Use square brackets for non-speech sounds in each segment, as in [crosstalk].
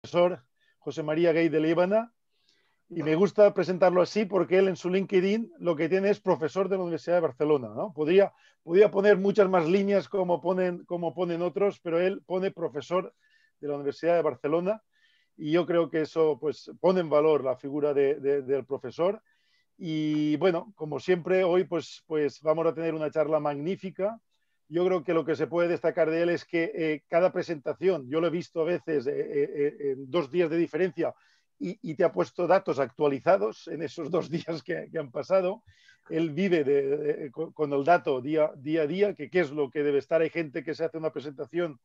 profesor José María Gay de Líbana. Y me gusta presentarlo así porque él en su LinkedIn lo que tiene es profesor de la Universidad de Barcelona. ¿no? Podría, poner muchas más líneas como ponen, como ponen otros, pero él pone profesor de la Universidad de Barcelona. Y yo creo que eso pues, pone en valor la figura del profesor. Y bueno, como siempre, hoy pues, pues vamos a tener una charla magnífica yo creo que lo que se puede destacar de él es que eh, cada presentación, yo lo he visto a veces eh, eh, en dos días de diferencia, y, te ha puesto datos actualizados en esos dos [laughs] días que, han pasado. Él vive con el dato día, a día, que qué es lo que debe estar. Hay gente que se hace una presentación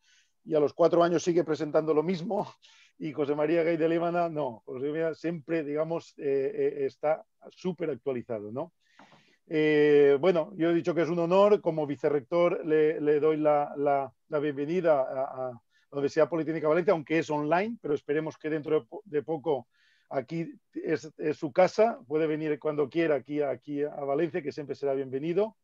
y a los cuatro años sigue presentando lo mismo. [laughs] Y José María Gay de Lévana, no, José María siempre, digamos, está súper actualizado, ¿no? Eh, bueno, yo he dicho que es un honor, como vicerrector le, doy la, bienvenida a, la Universidad Politécnica Valencia, aunque es online, pero esperemos que dentro de, poco aquí es, su casa, puede venir cuando quiera aquí, aquí a Valencia, que siempre será bienvenido.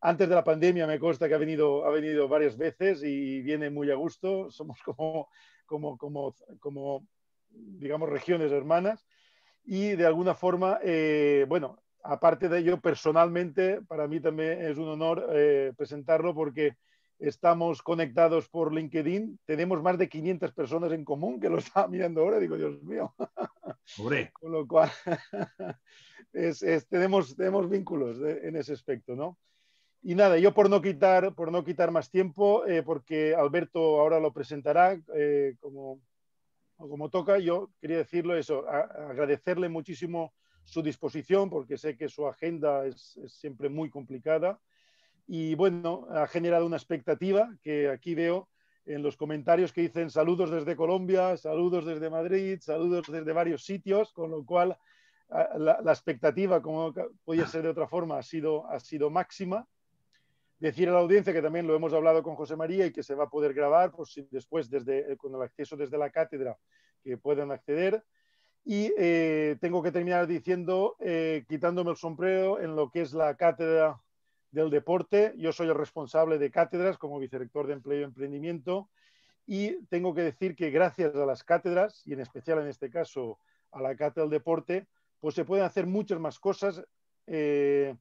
Antes de la pandemia me consta que ha venido, ha venido varias veces y viene muy a gusto, somos como, como, como, digamos, regiones hermanas y de alguna forma, eh, bueno, aparte de ello, personalmente, para mí también es un honor eh, presentarlo porque estamos conectados por LinkedIn, tenemos más de 500 personas en común que lo estaba mirando ahora, digo, Dios mío. [laughs] [laughs] Con lo cual, [laughs] tenemos, tenemos vínculos en ese aspecto, ¿no? Y nada, yo por no quitar, por no quitar más tiempo, eh, porque Alberto ahora lo presentará eh, como, como toca, yo quería decirlo eso, agradecerle muchísimo su disposición, porque sé que su agenda es, siempre muy complicada. Y bueno, ha generado una expectativa que aquí veo en los comentarios que dicen saludos desde Colombia, saludos desde Madrid, saludos desde varios sitios, con lo cual la, expectativa, como podía ser de otra forma, ha sido, ha sido máxima. Decir a la audiencia que también lo hemos hablado con José María y que se va a poder grabar, pues después eh, con el acceso desde la cátedra que puedan acceder. Y eh, tengo que terminar diciendo, eh, quitándome el sombrero en lo que es la cátedra del deporte. Yo soy el responsable de cátedras como vicerector de empleo y emprendimiento. Y tengo que decir que gracias a las cátedras, y en especial en este caso a la cátedra del deporte, pues se pueden hacer muchas más cosas eh,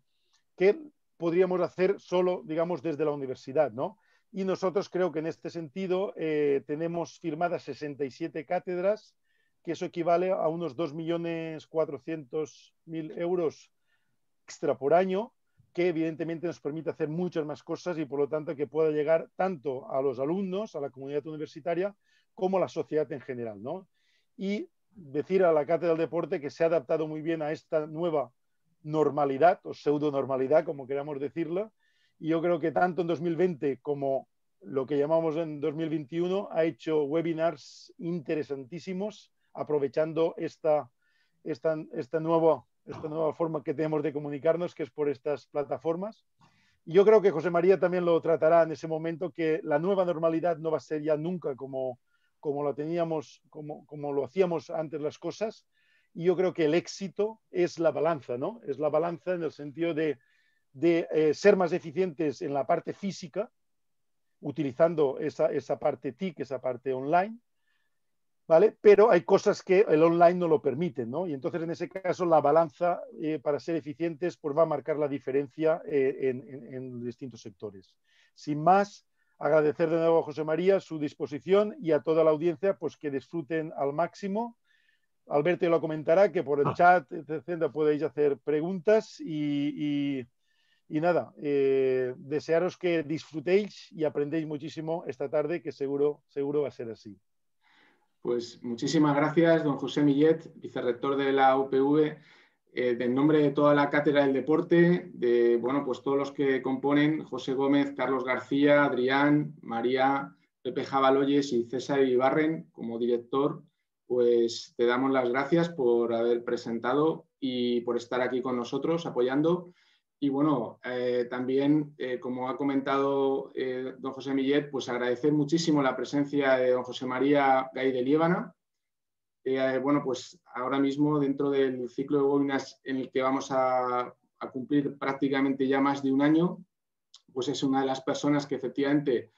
que podríamos hacer solo, digamos, desde la universidad, ¿no? Y nosotros creo que en este sentido tenemos firmadas 67 cátedras que eso equivale a unos 2.400.000 euros extra por año, que evidentemente nos permite hacer muchas más cosas y por lo tanto que pueda llegar tanto a los alumnos, a la comunidad universitaria, como a la sociedad en general. ¿no? Y decir a la Cátedra del Deporte que se ha adaptado muy bien a esta nueva normalidad o pseudo normalidad, como queramos decirla, y yo creo que tanto en 2020 como lo que llamamos en 2021 ha hecho webinars interesantísimos aprovechando esta, nueva, esta nueva forma que tenemos de comunicarnos, que es por estas plataformas. yo creo que José María también lo tratará en ese momento, que la nueva normalidad no va a ser ya nunca como, lo teníamos, como, lo hacíamos antes las cosas. Y yo creo que el éxito es la balanza, ¿no? Es la balanza en el sentido de, de eh, ser más eficientes en la parte física, utilizando esa, esa parte TIC, esa parte online, ¿vale? Pero hay cosas que el online no lo permite ¿no? Y entonces en ese caso la balanza eh, para ser eficientes pues, va a marcar la diferencia eh, en, distintos sectores. Sin más, agradecer de nuevo a José María su disposición y a toda la audiencia pues que disfruten al máximo. Alberto lo comentará que por el ah. chat, etcétera, podéis hacer preguntas y, nada, eh, desearos que disfrutéis y aprendéis muchísimo esta tarde, que seguro, seguro va a ser así. Pues muchísimas gracias, don José Millet, vicerrector de la UPV, eh, en nombre de toda la Cátedra del Deporte, de bueno, pues todos los que componen, José Gómez, Carlos García, Adrián, María, Pepe Javaloyes y César Ibarren como director, pues te damos las gracias por haber presentado y por estar aquí con nosotros apoyando. Y bueno, eh, también, eh, como ha comentado eh, don José Millet, pues agradecer muchísimo la presencia de don José María Gay de Líbana. bueno, pues ahora mismo dentro del ciclo de webinars en el que vamos a, a, cumplir prácticamente ya más de un año, pues es una de las personas que efectivamente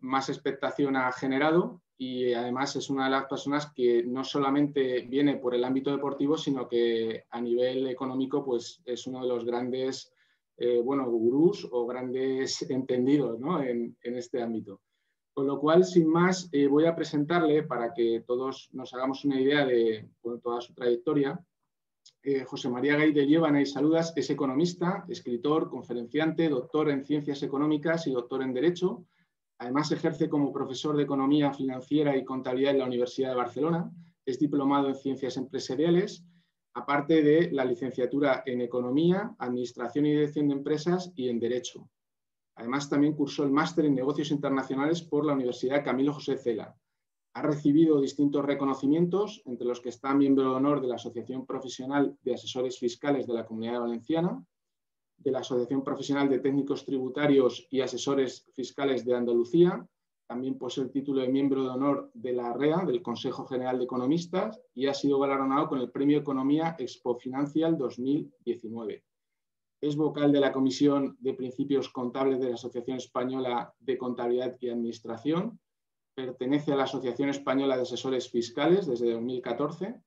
más expectación ha generado y además es una de las personas que no solamente viene por el ámbito deportivo, sino que a nivel económico pues, es uno de los grandes eh, gurús o grandes [laughs] entendidos en, este ámbito. Con lo cual, sin más, eh, voy a presentarle para que todos nos hagamos una idea de toda su trayectoria. Eh, José María Gay de y Saludas es economista, escritor, conferenciante, doctor en Ciencias Económicas y doctor en Derecho Además, ejerce como profesor de Economía Financiera y Contabilidad en la Universidad de Barcelona. Es diplomado en Ciencias Empresariales, aparte de la licenciatura en Economía, Administración y Dirección de Empresas y en Derecho. Además, también cursó el máster en Negocios Internacionales por la Universidad Camilo José Cela. Ha recibido distintos reconocimientos, entre los que está miembro de honor de la Asociación Profesional de Asesores Fiscales de la Comunidad Valenciana, de la Asociación Profesional de Técnicos Tributarios y Asesores Fiscales de Andalucía. También posee el título de miembro de honor de la REA, del Consejo General de Economistas, y ha sido galardonado con el Premio Economía Expo Financial 2019. Es vocal de la Comisión de Principios Contables de la Asociación Española de Contabilidad y Administración. Pertenece a la Asociación Española de Asesores Fiscales desde 2014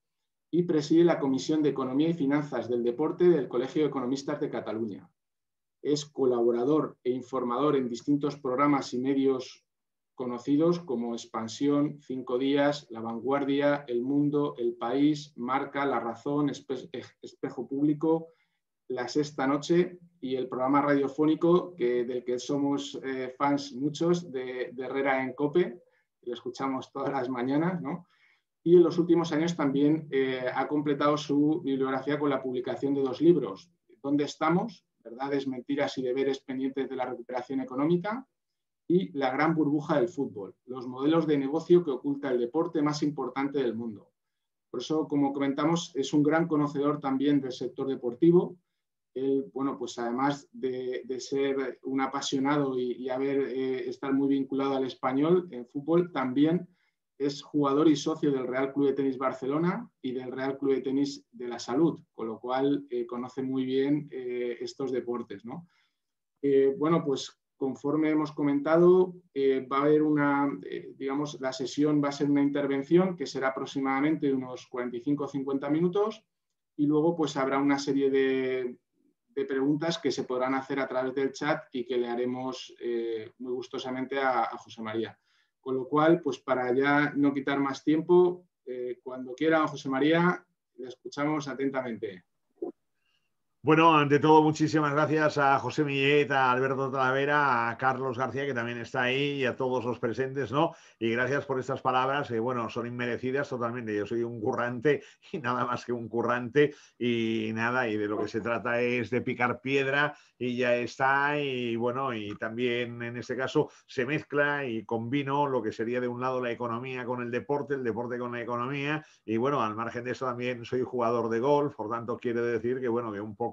y preside la Comisión de Economía y Finanzas del Deporte del Colegio de Economistas de Cataluña. Es colaborador e informador en distintos programas y medios conocidos como Expansión, Cinco Días, La Vanguardia, El Mundo, El País, Marca, La Razón, Espejo Público, La Sexta Noche y el programa radiofónico que, del que somos eh, fans muchos de, de, Herrera en Cope, lo escuchamos todas las mañanas, ¿no? y en los últimos años también eh, ha completado su bibliografía con la publicación de dos libros, ¿Dónde estamos? Verdades, mentiras y deberes pendientes de la recuperación económica y La gran burbuja del fútbol, los modelos de negocio que oculta el deporte más importante del mundo. Por eso, como comentamos, es un gran conocedor también del sector deportivo. Él, bueno, pues además de, ser un apasionado y, haber eh, estar muy vinculado al español en fútbol, también es jugador y socio del Real Club de Tenis Barcelona y del Real Club de Tenis de la Salud, con lo cual eh, conoce muy bien eh, estos deportes. Eh, bueno, pues conforme hemos comentado, va a haber una, digamos, la sesión va a ser una intervención que será aproximadamente de unos 45 o 50 minutos y luego pues habrá una serie de, preguntas que se podrán hacer a través del chat y que le haremos muy gustosamente a José María. Con lo cual, pues para ya no quitar más tiempo, eh, cuando quiera, José María, le escuchamos atentamente. Bueno, ante todo, muchísimas gracias a José Millet, a Alberto Talavera, a Carlos García, que también está ahí, y a todos los presentes, ¿no? Y gracias por estas palabras, que bueno, son inmerecidas totalmente. Yo soy un currante y nada más que un currante y nada, y de lo que se trata es de picar piedra y ya está, y bueno, y también en este caso se mezcla y combino lo que sería de un lado la economía con el deporte, el deporte con la economía, y bueno, al margen de eso también soy jugador de golf, por tanto quiere decir que bueno, que un poco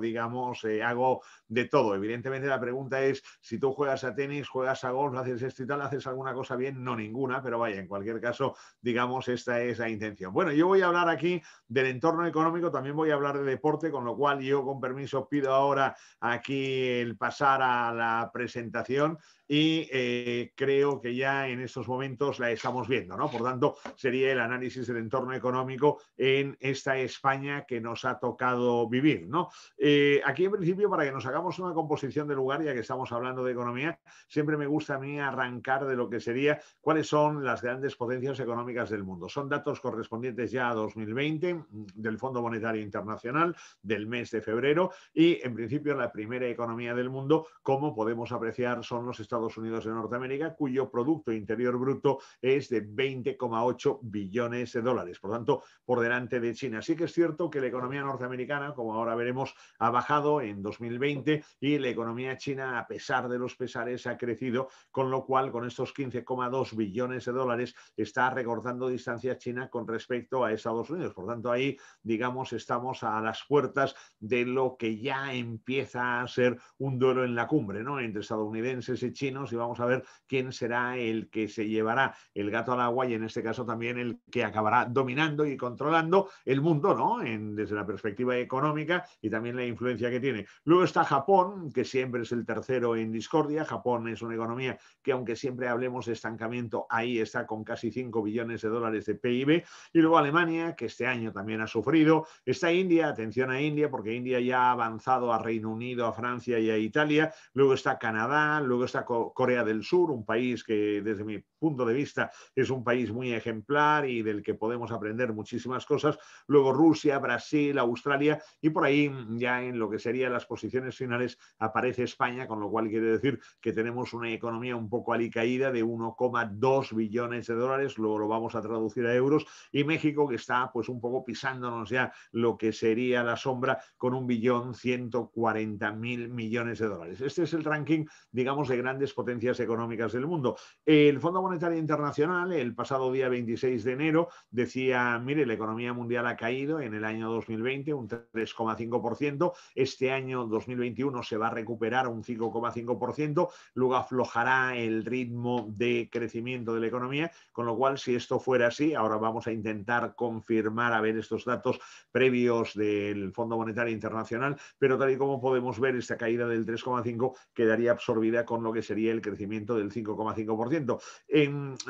digamos, eh, hago de todo. Evidentemente la pregunta es, si tú juegas a tenis, juegas a golf, haces esto y tal, haces alguna cosa bien, no ninguna, pero vaya, en cualquier caso, digamos, esta es la intención. Bueno, yo voy a hablar aquí del entorno económico, también voy a hablar de deporte, con lo cual yo, con permiso, pido ahora aquí el pasar a la presentación y eh, creo que ya en estos momentos la estamos viendo, ¿no? Por tanto, sería el análisis del entorno económico en esta España que nos ha tocado vivir, ¿no? Eh, aquí, en principio, para que nos hagamos una composición de lugar, ya que estamos hablando de economía, siempre me gusta a mí arrancar de lo que sería cuáles son las grandes potencias económicas del mundo. Son datos correspondientes ya a 2020 del Fondo Monetario Internacional del mes de febrero y, en principio, la primera economía del mundo, como podemos apreciar, son los Estados Estados Unidos de Norteamérica, cuyo Producto Interior Bruto es de 20,8 billones de dólares, por tanto, por delante de China. Sí que es cierto que la economía norteamericana, como ahora veremos, ha bajado en 2020 y la economía china, a pesar de los pesares, ha crecido, con lo cual, con estos 15,2 billones de dólares, está recortando distancia China con respecto a Estados Unidos. Por tanto, ahí, digamos, estamos a las puertas de lo que ya empieza a ser un duelo en la cumbre, ¿no? Entre estadounidenses y China y vamos a ver quién será el que se llevará el gato al agua y en este caso también el que acabará dominando y controlando el mundo, ¿no? En, desde la perspectiva económica y también la influencia que tiene. Luego está Japón, que siempre es el tercero en discordia. Japón es una economía que aunque siempre hablemos de estancamiento, ahí está con casi 5 billones de dólares de PIB. Y luego Alemania, que este año también ha sufrido. Está India, atención a India, porque India ya ha avanzado a Reino Unido, a Francia y a Italia. Luego está Canadá, luego está Corea del Sur, un país que desde mi punto de vista es un país muy ejemplar y del que podemos aprender muchísimas cosas. Luego Rusia, Brasil, Australia y por ahí ya en lo que serían las posiciones finales aparece España, con lo cual quiere decir que tenemos una economía un poco alicaída de 1,2 billones de dólares, luego lo vamos a traducir a euros, y México que está pues un poco pisándonos ya lo que sería la sombra con un billón 140 mil millones de dólares. Este es el ranking, digamos, de grandes potencias económicas del mundo. El Fondo Monetario Internacional el pasado día 26 de enero decía, mire, la economía mundial ha caído en el año 2020 un 3,5%, este año 2021 se va a recuperar un 5,5%, luego aflojará el ritmo de crecimiento de la economía, con lo cual si esto fuera así, ahora vamos a intentar confirmar a ver estos datos previos del Fondo Monetario Internacional, pero tal y como podemos ver esta caída del 3,5 quedaría absorbida con lo que sería el crecimiento del 5,5%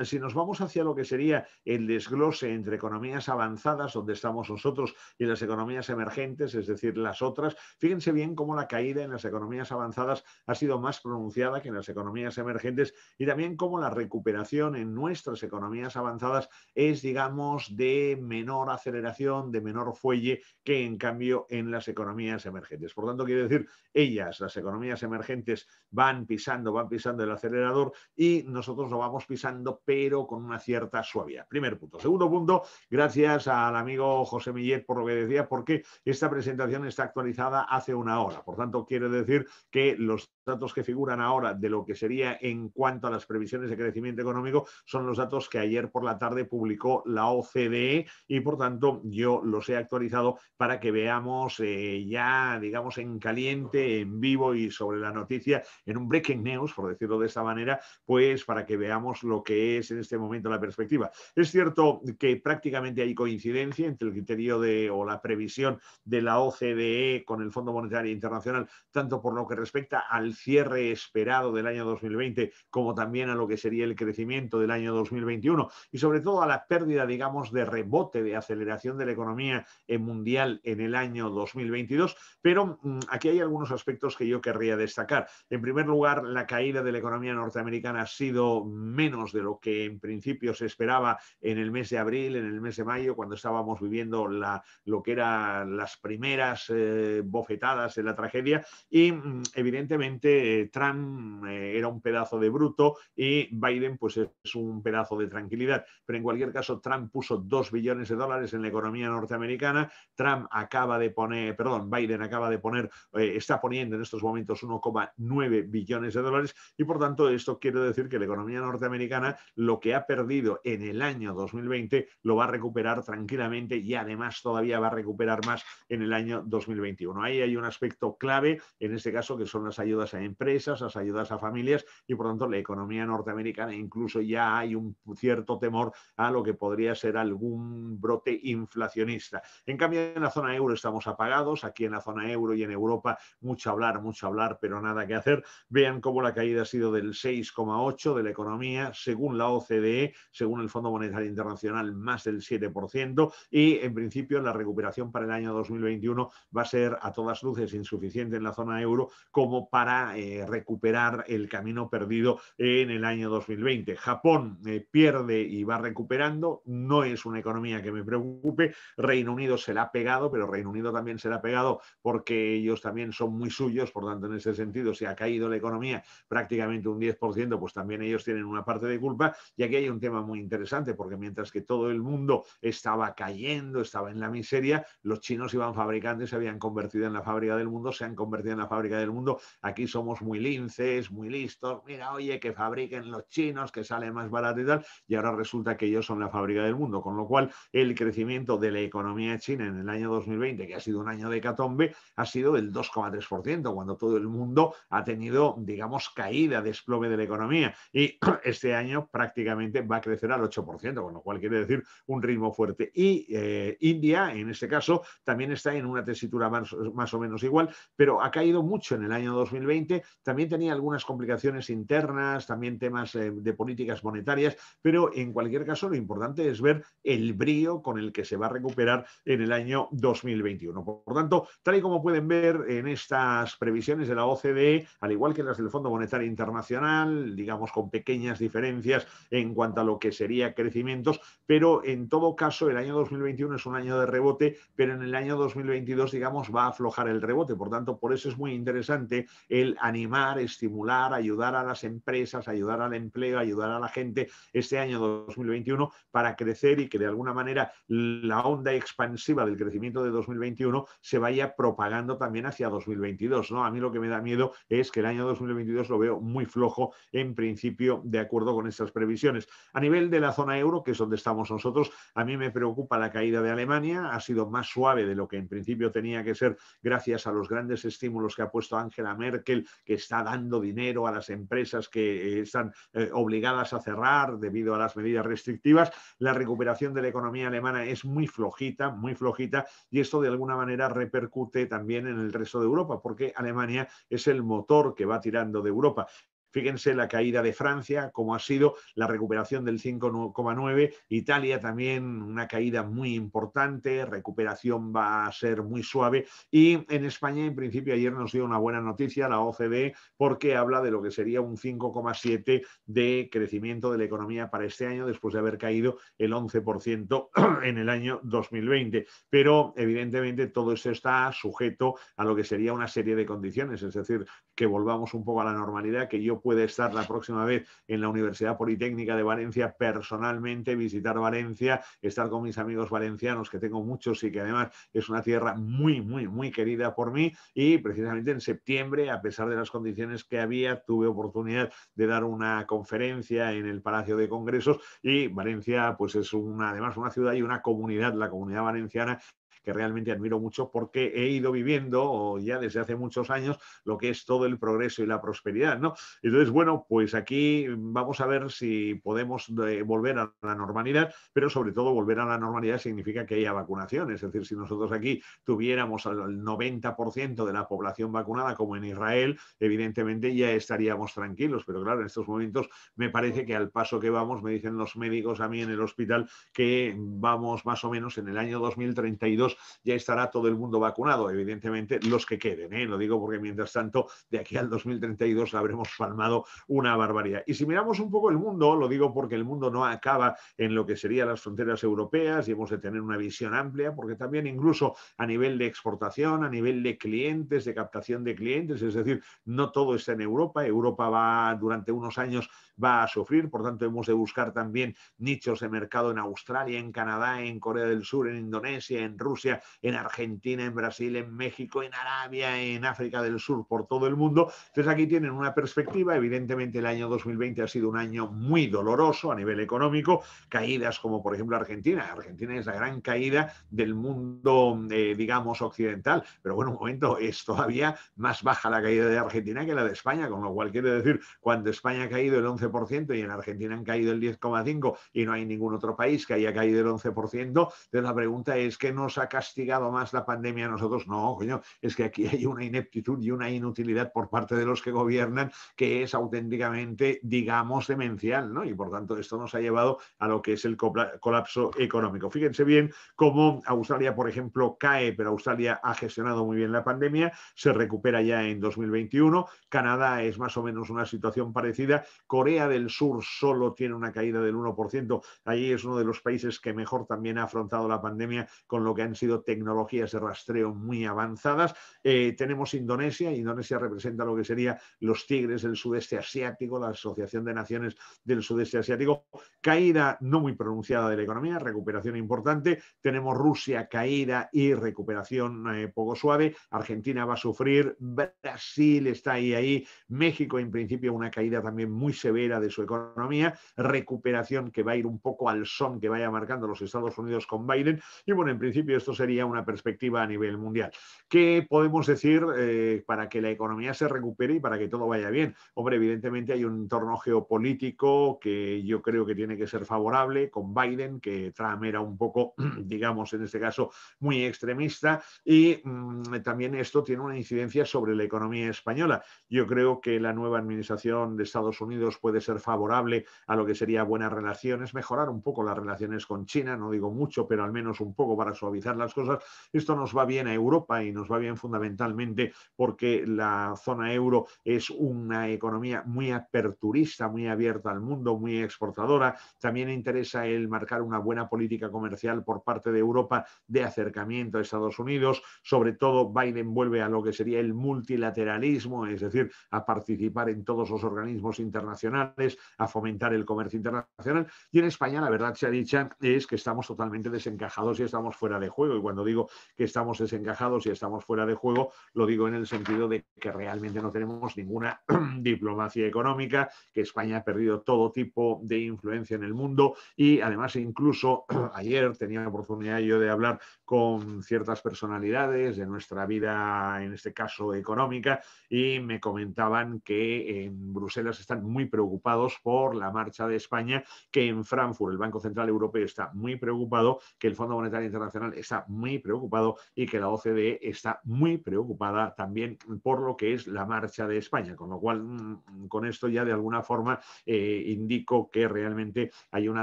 si nos vamos hacia lo que sería el desglose entre economías avanzadas, donde estamos nosotros, y las economías emergentes, es decir, las otras, fíjense bien cómo la caída en las economías avanzadas ha sido más pronunciada que en las economías emergentes y también cómo la recuperación en nuestras economías avanzadas es, digamos, de menor aceleración, de menor fuelle que en cambio en las economías emergentes. Por tanto, quiere decir, ellas, las economías emergentes, van pisando, van pisando el acelerador y nosotros lo vamos pisando pero con una cierta suavidad. Primer punto. Segundo punto, gracias al amigo José Millet por lo que decía, porque esta presentación está actualizada hace una hora. Por tanto, quiere decir que los datos que figuran ahora de lo que sería en cuanto a las previsiones de crecimiento económico son los datos que ayer por la tarde publicó la OCDE y por tanto yo los he actualizado para que veamos eh, ya, digamos, en caliente, en vivo y sobre la noticia, en un breaking news, por decirlo de esta manera, pues para que veamos lo que es en este momento la perspectiva. Es cierto que prácticamente hay coincidencia entre el criterio de o la previsión de la OCDE con el Fondo Monetario Internacional, tanto por lo que respecta al cierre esperado del año 2020, como también a lo que sería el crecimiento del año 2021 y sobre todo a la pérdida, digamos, de rebote, de aceleración de la economía eh, mundial en el año 2022. Pero mm, aquí hay algunos aspectos que yo querría destacar. En primer lugar, la caída de la economía norteamericana ha sido menos de lo que en principio se esperaba en el mes de abril, en el mes de mayo, cuando estábamos viviendo la, lo que eran las primeras eh, bofetadas de la tragedia y mm, evidentemente eh, Trump eh, era un pedazo de bruto y Biden pues, es un pedazo de tranquilidad. Pero en cualquier caso, Trump puso 2 billones de dólares en la economía norteamericana. Trump acaba de poner, perdón, Biden acaba de poner, eh, está poniendo en estos momentos 1,9 billones de dólares. Y por tanto, esto quiere decir que la economía norteamericana lo que ha perdido en el año 2020 lo va a recuperar tranquilamente y además todavía va a recuperar más en el año 2021. Ahí hay un aspecto clave, en este caso, que son las ayudas a empresas, las ayudas a familias y por lo tanto la economía norteamericana incluso ya hay un cierto temor a lo que podría ser algún brote inflacionista. En cambio, en la zona euro estamos apagados, aquí en la zona euro y en Europa mucho hablar, mucho hablar, pero nada que hacer. Vean cómo la caída ha sido del 6,8 de la economía, según la OCDE, según el Fondo Monetario Internacional, más del 7% y en principio la recuperación para el año 2021 va a ser a todas luces insuficiente en la zona euro como para eh, recuperar el camino perdido en el año 2020. Japón eh, pierde y va recuperando, no es una economía que me preocupe, Reino Unido se la ha pegado, pero Reino Unido también se la ha pegado porque ellos también son muy suyos, por tanto en ese sentido, si ha caído la economía prácticamente un 10%, pues también ellos tienen una parte de culpa y aquí hay un tema muy interesante porque mientras que todo el mundo estaba cayendo, estaba en la miseria, los chinos iban fabricando y se habían convertido en la fábrica del mundo, se han convertido en la fábrica del mundo, aquí somos muy linces, muy listos, mira, oye, que fabriquen los chinos, que sale más barato y tal, y ahora resulta que ellos son la fábrica del mundo, con lo cual el crecimiento de la economía china en el año 2020, que ha sido un año de catombe, ha sido del 2,3%, cuando todo el mundo ha tenido, digamos, caída, desplome de la economía, y [clears throat] este año prácticamente va a crecer al 8%, con lo cual quiere decir un ritmo fuerte. Y eh, India, en este caso, también está en una tesitura más, más o menos igual, pero ha caído mucho en el año 2020 también tenía algunas complicaciones internas, también temas eh, de políticas monetarias, pero en cualquier caso lo importante es ver el brío con el que se va a recuperar en el año 2021. Por tanto, tal y como pueden ver en estas previsiones de la OCDE, al igual que las del Fondo Monetario Internacional, digamos con pequeñas diferencias en cuanto a lo que sería crecimientos, pero en todo caso el año 2021 es un año de rebote, pero en el año 2022 digamos va a aflojar el rebote, por tanto por eso es muy interesante el animar, estimular, ayudar a las empresas, ayudar al empleo, ayudar a la gente este año 2021 para crecer y que de alguna manera la onda expansiva del crecimiento de 2021 se vaya propagando también hacia 2022. ¿no? A mí lo que me da miedo es que el año 2022 lo veo muy flojo en principio de acuerdo con estas previsiones. A nivel de la zona euro, que es donde estamos nosotros, a mí me preocupa la caída de Alemania, ha sido más suave de lo que en principio tenía que ser gracias a los grandes estímulos que ha puesto Angela Merkel que está dando dinero a las empresas que eh, están eh, obligadas a cerrar debido a las medidas restrictivas. La recuperación de la economía alemana es muy flojita, muy flojita, y esto de alguna manera repercute también en el resto de Europa, porque Alemania es el motor que va tirando de Europa. Fíjense la caída de Francia, cómo ha sido la recuperación del 5,9. Italia también una caída muy importante, recuperación va a ser muy suave. Y en España, en principio, ayer nos dio una buena noticia la OCDE porque habla de lo que sería un 5,7 de crecimiento de la economía para este año después de haber caído el 11% [clears throat] en el año 2020. Pero evidentemente todo esto está sujeto a lo que sería una serie de condiciones, es decir, que volvamos un poco a la normalidad, que yo Puede estar la próxima vez en la Universidad Politécnica de Valencia personalmente, visitar Valencia, estar con mis amigos valencianos, que tengo muchos y que además es una tierra muy, muy, muy querida por mí. Y precisamente en septiembre, a pesar de las condiciones que había, tuve oportunidad de dar una conferencia en el Palacio de Congresos y Valencia, pues es una, además una ciudad y una comunidad, la comunidad valenciana que realmente admiro mucho porque he ido viviendo ya desde hace muchos años lo que es todo el progreso y la prosperidad, ¿no? Entonces, bueno, pues aquí vamos a ver si podemos eh, volver a la normalidad, pero sobre todo volver a la normalidad significa que haya vacunación, es decir, si nosotros aquí tuviéramos al 90% de la población vacunada como en Israel, evidentemente ya estaríamos tranquilos, pero claro, en estos momentos me parece que al paso que vamos, me dicen los médicos a mí en el hospital que vamos más o menos en el año 2032 ya estará todo el mundo vacunado, evidentemente los que queden, ¿eh? lo digo porque mientras tanto de aquí al 2032 habremos palmado una barbaridad. Y si miramos un poco el mundo, lo digo porque el mundo no acaba en lo que serían las fronteras europeas y hemos de tener una visión amplia, porque también incluso a nivel de exportación, a nivel de clientes, de captación de clientes, es decir, no todo está en Europa, Europa va durante unos años va a sufrir, por tanto hemos de buscar también nichos de mercado en Australia, en Canadá, en Corea del Sur, en Indonesia, en Rusia, en Argentina, en Brasil, en México, en Arabia, en África del Sur, por todo el mundo. Entonces aquí tienen una perspectiva, evidentemente el año 2020 ha sido un año muy doloroso a nivel económico, caídas como por ejemplo Argentina. Argentina es la gran caída del mundo, eh, digamos, occidental, pero bueno, un momento, es todavía más baja la caída de Argentina que la de España, con lo cual quiere decir, cuando España ha caído el 11% y en Argentina han caído el 10,5% y no hay ningún otro país que haya caído el 11%, entonces la pregunta es, ¿qué nos ha castigado más la pandemia a nosotros. No, coño, es que aquí hay una ineptitud y una inutilidad por parte de los que gobiernan que es auténticamente, digamos, demencial, ¿no? Y por tanto, esto nos ha llevado a lo que es el colapso económico. Fíjense bien cómo Australia, por ejemplo, cae, pero Australia ha gestionado muy bien la pandemia, se recupera ya en 2021. Canadá es más o menos una situación parecida. Corea del Sur solo tiene una caída del 1%. Allí es uno de los países que mejor también ha afrontado la pandemia con lo que han sido tecnologías de rastreo muy avanzadas. Eh, tenemos Indonesia, Indonesia representa lo que serían los tigres del sudeste asiático, la Asociación de Naciones del Sudeste Asiático, caída no muy pronunciada de la economía, recuperación importante. Tenemos Rusia, caída y recuperación eh, poco suave. Argentina va a sufrir, Brasil está ahí, ahí. México, en principio, una caída también muy severa de su economía, recuperación que va a ir un poco al son que vaya marcando los Estados Unidos con Biden. Y bueno, en principio, sería una perspectiva a nivel mundial. ¿Qué podemos decir eh, para que la economía se recupere y para que todo vaya bien? Hombre, evidentemente hay un entorno geopolítico que yo creo que tiene que ser favorable con Biden, que Trump era un poco, [clears throat] digamos, en este caso, muy extremista. Y mm, también esto tiene una incidencia sobre la economía española. Yo creo que la nueva administración de Estados Unidos puede ser favorable a lo que sería buenas relaciones, mejorar un poco las relaciones con China, no digo mucho, pero al menos un poco para suavizar las cosas. Esto nos va bien a Europa y nos va bien fundamentalmente porque la zona euro es una economía muy aperturista, muy abierta al mundo, muy exportadora. También interesa el marcar una buena política comercial por parte de Europa de acercamiento a Estados Unidos. Sobre todo, Biden vuelve a lo que sería el multilateralismo, es decir, a participar en todos los organismos internacionales, a fomentar el comercio internacional. Y en España, la verdad se ha dicho es que estamos totalmente desencajados y estamos fuera de juego. Y cuando digo que estamos desencajados y estamos fuera de juego, lo digo en el sentido de que realmente no tenemos ninguna [clears throat] diplomacia económica, que España ha perdido todo tipo de influencia en el mundo y además incluso [clears throat] ayer tenía la oportunidad yo de hablar con ciertas personalidades de nuestra vida, en este caso económica, y me comentaban que en Bruselas están muy preocupados por la marcha de España, que en Frankfurt el Banco Central Europeo está muy preocupado, que el Fondo Monetario Internacional está muy preocupado y que la OCDE está muy preocupada también por lo que es la marcha de España, con lo cual mm, con esto ya de alguna forma eh, indico que realmente hay una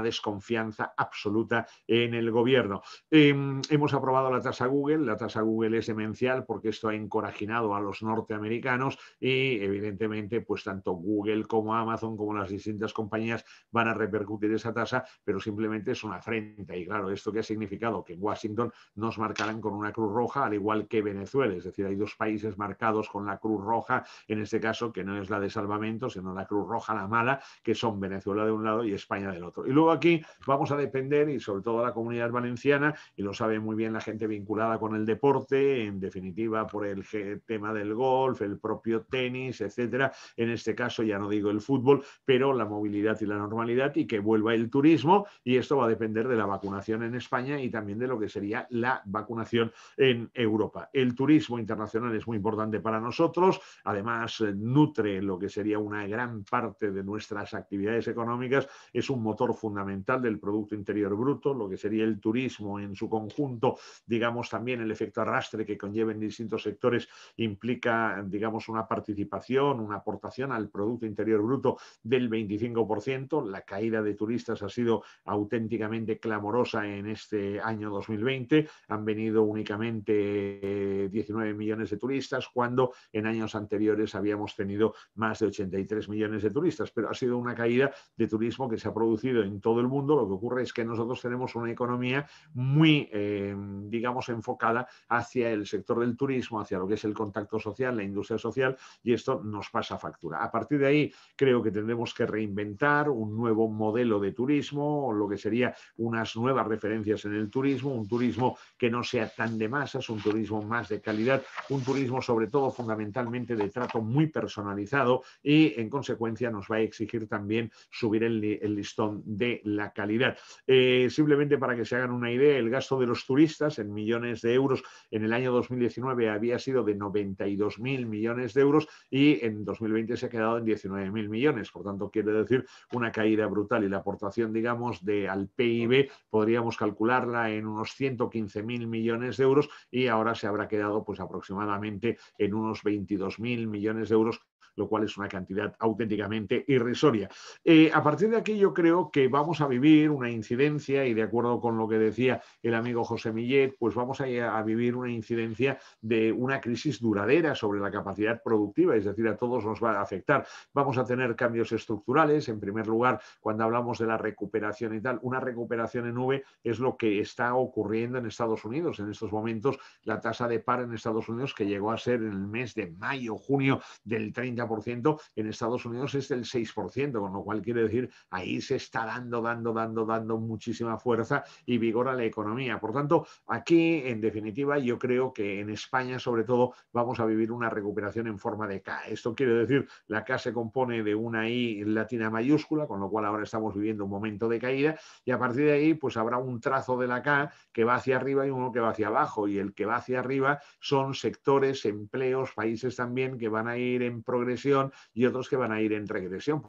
desconfianza absoluta en el gobierno. Em, hemos aprobado la tasa Google, la tasa Google es demencial porque esto ha encorajinado a los norteamericanos y evidentemente pues tanto Google como Amazon como las distintas compañías van a repercutir esa tasa, pero simplemente es una afrenta y claro, esto que ha significado que en Washington nos marcarán con una cruz roja al igual que Venezuela, es decir, hay dos países marcados con la cruz roja, en este caso que no es la de salvamento, sino la cruz roja la mala, que son Venezuela de un lado y España del otro. Y luego aquí vamos a depender y sobre todo la comunidad valenciana y lo sabe muy bien la gente vinculada con el deporte, en definitiva por el tema del golf, el propio tenis, etcétera. En este caso ya no digo el fútbol, pero la movilidad y la normalidad y que vuelva el turismo y esto va a depender de la vacunación en España y también de lo que sería la vacunación en Europa. El turismo internacional es muy importante para nosotros, además eh, nutre lo que sería una gran parte de nuestras actividades económicas, es un motor fundamental del Producto Interior Bruto, lo que sería el turismo en su conjunto digamos, también el efecto arrastre que conlleva en distintos sectores implica, digamos, una participación, una aportación al Producto Interior Bruto del 25%. La caída de turistas ha sido auténticamente clamorosa en este año 2020. Han venido únicamente 19 eh, millones de turistas, cuando en años anteriores habíamos tenido más de 83 millones de turistas. Pero ha sido una caída de turismo que se ha producido en todo el mundo. Lo que ocurre es que nosotros tenemos una economía muy eh, Mm, digamos, enfocada hacia el sector del turismo, hacia lo que es el contacto social, la industria social, y esto nos pasa factura. A partir de ahí, creo que tendremos que reinventar un nuevo modelo de turismo, lo que sería unas nuevas referencias en el turismo, un turismo que no sea tan de masas, un turismo más de calidad, un turismo sobre todo fundamentalmente de trato muy personalizado y en consecuencia nos va a exigir también subir el, listón de la calidad. Eh, simplemente para que se hagan una idea, el gasto de los turistas en millones de euros. En el año 2019 había sido de 92.000 millones de euros y en 2020 se ha quedado en 19.000 millones. Por tanto, quiere decir una caída brutal y la aportación, digamos, de, al PIB podríamos calcularla en unos 115.000 millones de euros y ahora se habrá quedado pues aproximadamente en unos 22.000 millones de euros lo cual es una cantidad auténticamente irrisoria. Eh, a partir de aquí yo creo que vamos a vivir una incidencia, y de acuerdo con lo que decía el amigo José Millet, pues vamos a, vivir una incidencia de una crisis duradera sobre la capacidad productiva, es decir, a todos nos va a afectar. Vamos a tener cambios estructurales, en primer lugar, cuando hablamos de la recuperación y tal, una recuperación en V es lo que está ocurriendo en Estados Unidos. En estos momentos, la tasa de par en Estados Unidos, que llegó a ser en el mes de mayo, junio del 30%, en Estados Unidos es del 6%, con lo cual quiere decir, ahí se está dando, dando, dando, dando muchísima fuerza y vigor a la economía. Por tanto, aquí, en definitiva, yo creo que en España, sobre todo, vamos a vivir una recuperación en forma de K. Esto quiere decir, la K se compone de una I latina mayúscula, con lo cual ahora estamos viviendo un momento de caída, y a partir de ahí, pues habrá un trazo de la K que va hacia arriba y uno que va hacia abajo, y el que va hacia arriba son sectores, empleos, países también que van a ir en progreso y otros que van a ir en regresión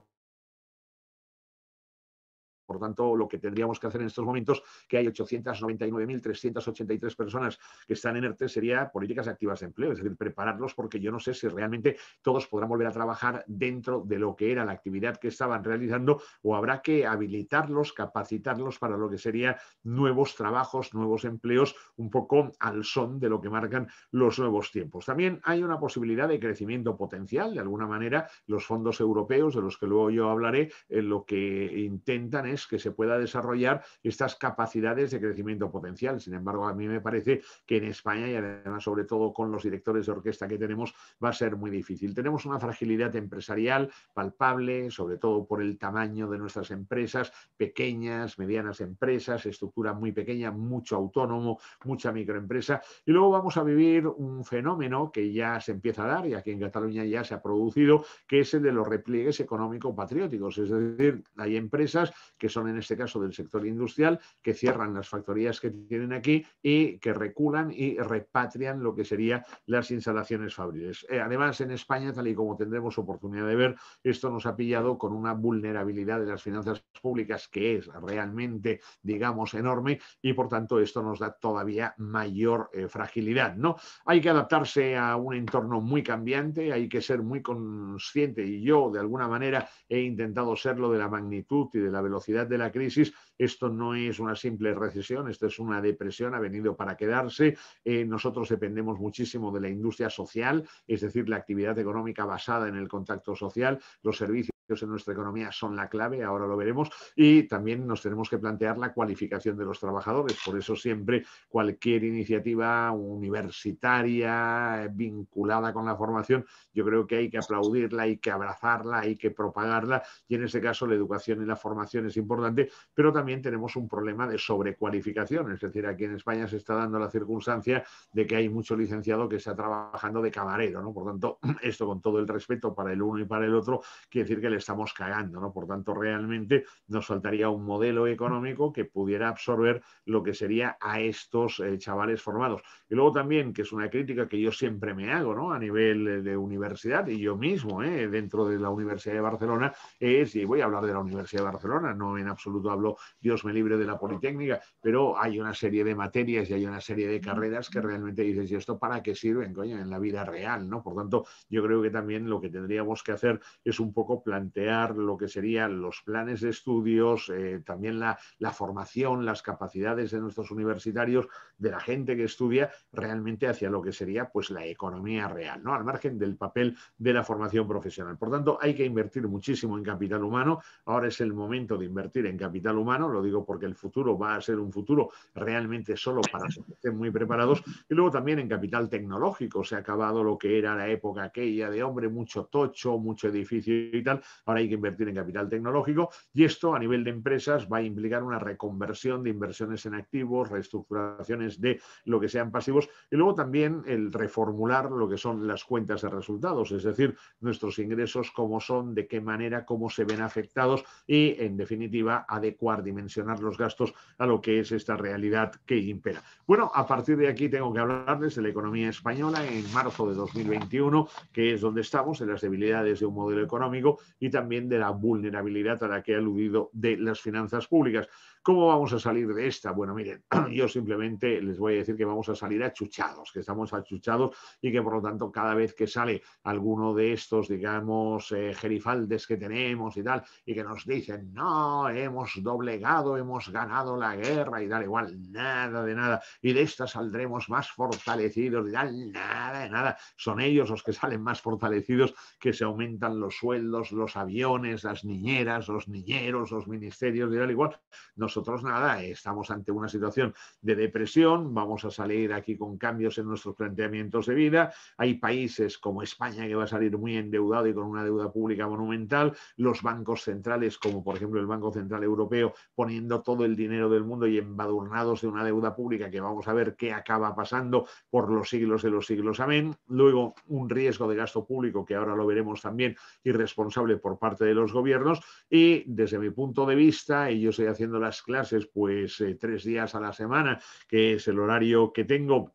por tanto, lo que tendríamos que hacer en estos momentos, que hay 899.383 personas que están en ERTE, sería políticas activas de empleo, es decir, prepararlos porque yo no sé si realmente todos podrán volver a trabajar dentro de lo que era la actividad que estaban realizando o habrá que habilitarlos, capacitarlos para lo que serían nuevos trabajos, nuevos empleos, un poco al son de lo que marcan los nuevos tiempos. También hay una posibilidad de crecimiento potencial, de alguna manera, los fondos europeos, de los que luego yo hablaré, en lo que intentan es que se pueda desarrollar estas capacidades de crecimiento potencial. Sin embargo, a mí me parece que en España y además sobre todo con los directores de orquesta que tenemos va a ser muy difícil. Tenemos una fragilidad empresarial palpable, sobre todo por el tamaño de nuestras empresas, pequeñas, medianas empresas, estructura muy pequeña, mucho autónomo, mucha microempresa. Y luego vamos a vivir un fenómeno que ya se empieza a dar y aquí en Cataluña ya se ha producido, que es el de los repliegues económico-patrióticos. Es decir, hay empresas que son en este caso del sector industrial, que cierran las factorías que tienen aquí y que reculan y repatrian lo que serían las instalaciones fabriles. Eh, además, en España, tal y como tendremos oportunidad de ver, esto nos ha pillado con una vulnerabilidad de las finanzas públicas que es realmente, digamos, enorme y por tanto esto nos da todavía mayor eh, fragilidad. ¿no? Hay que adaptarse a un entorno muy cambiante, hay que ser muy consciente y yo de alguna manera he intentado serlo de la magnitud y de la velocidad de la crisis, esto no es una simple recesión, esto es una depresión, ha venido para quedarse. Eh, nosotros dependemos muchísimo de la industria social, es decir, la actividad económica basada en el contacto social, los servicios en nuestra economía son la clave, ahora lo veremos, y también nos tenemos que plantear la cualificación de los trabajadores. Por eso siempre cualquier iniciativa universitaria eh, vinculada con la formación, yo creo que hay que aplaudirla, hay que abrazarla, hay que propagarla, y en ese caso la educación y la formación es importante, pero también tenemos un problema de sobrecualificación, es decir, aquí en España se está dando la circunstancia de que hay mucho licenciado que está trabajando de camarero, ¿no? Por tanto, [clears throat] esto con todo el respeto para el uno y para el otro, quiere decir que el estamos cagando, ¿no? Por tanto, realmente nos faltaría un modelo económico que pudiera absorber lo que sería a estos eh, chavales formados. Y luego también, que es una crítica que yo siempre me hago, ¿no? A nivel eh, de universidad y yo mismo, ¿eh? dentro de la Universidad de Barcelona, es, y voy a hablar de la Universidad de Barcelona, no en absoluto hablo, Dios me libre, de la Politécnica, pero hay una serie de materias y hay una serie de carreras que realmente dices, ¿y esto para qué sirven, coño, en la vida real, ¿no? Por tanto, yo creo que también lo que tendríamos que hacer es un poco plantear lo que serían los planes de estudios, eh, también la, formación, las capacidades de nuestros universitarios, de la gente que estudia, realmente hacia lo que sería pues la economía real, ¿no? Al margen del papel de la formación profesional. Por tanto, hay que invertir muchísimo en capital humano. Ahora es el momento de invertir en capital humano, lo digo porque el futuro va a ser un futuro realmente solo para ser muy preparados. Y luego también en capital tecnológico se ha acabado lo que era la época aquella de hombre, mucho tocho, mucho edificio y tal ahora hay que invertir en capital tecnológico y esto a nivel de empresas va a implicar una reconversión de inversiones en activos, reestructuraciones de lo que sean pasivos y luego también el reformular lo que son las cuentas de resultados, es decir, nuestros ingresos, cómo son, de qué manera, cómo se ven afectados y, en definitiva, adecuar, dimensionar los gastos a lo que es esta realidad que impera. Bueno, a partir de aquí tengo que hablarles de la economía española en marzo de 2021, que es donde estamos, en las debilidades de un modelo económico y también de la vulnerabilidad a la que he aludido de las finanzas públicas. ¿Cómo vamos a salir de esta? Bueno, miren, [clears throat] yo simplemente les voy a decir que vamos a salir achuchados, que estamos achuchados y que por lo tanto cada vez que sale alguno de estos, digamos, eh, gerifaldes que tenemos y tal, y que nos dicen, no, hemos doblegado, hemos ganado la guerra y tal, igual, nada de nada, y de esta saldremos más fortalecidos y tal, nada de nada, son ellos los que salen más fortalecidos, que se aumentan los sueldos, los aviones, las niñeras, los niñeros, los ministerios y tal, igual, nos nosotros nada, estamos ante una situación de depresión, vamos a salir aquí con cambios en nuestros planteamientos de vida, hay países como España que va a salir muy endeudado y con una deuda pública monumental, los bancos centrales como por ejemplo el Banco Central Europeo poniendo todo el dinero del mundo y embadurnados de una deuda pública que vamos a ver qué acaba pasando por los siglos de los siglos, amén. Luego un riesgo de gasto público que ahora lo veremos también irresponsable por parte de los gobiernos y desde mi punto de vista, y yo estoy haciendo las clases pues eh, tres días a la semana, que es el horario que tengo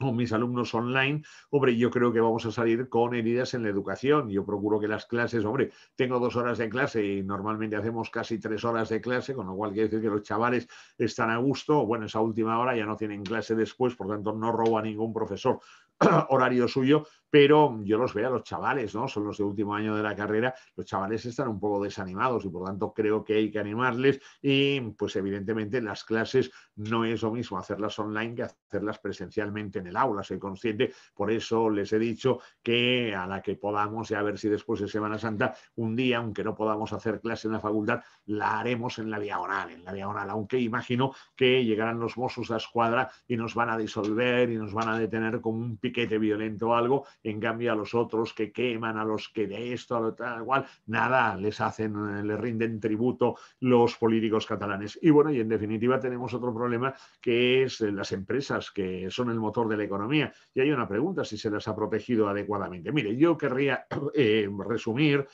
con mis alumnos online, hombre, yo creo que vamos a salir con heridas en la educación. Yo procuro que las clases, hombre, tengo dos horas de clase y normalmente hacemos casi tres horas de clase, con lo cual quiere decir que los chavales están a gusto, bueno, esa última hora ya no tienen clase después, por tanto no robo a ningún profesor [clears throat] horario suyo, pero yo los veo a los chavales, ¿no? Son los de último año de la carrera, los chavales están un poco desanimados y por tanto creo que hay que animarles y pues evidentemente las clases no es lo mismo hacerlas online que hacerlas presencialmente en el aula, soy consciente, por eso les he dicho que a la que podamos y a ver si después de Semana Santa un día, aunque no podamos hacer clase en la facultad, la haremos en la vía oral, en la vía oral, aunque imagino que llegarán los mozos a escuadra y nos van a disolver y nos van a detener con un piquete violento o algo en cambio, a los otros que queman, a los que de esto, a lo tal, igual... nada les hacen, eh, les rinden tributo los políticos catalanes. Y bueno, y en definitiva tenemos otro problema que es eh, las empresas que son el motor de la economía. Y hay una pregunta si se las ha protegido adecuadamente. Mire, yo querría [clears throat] eh, resumir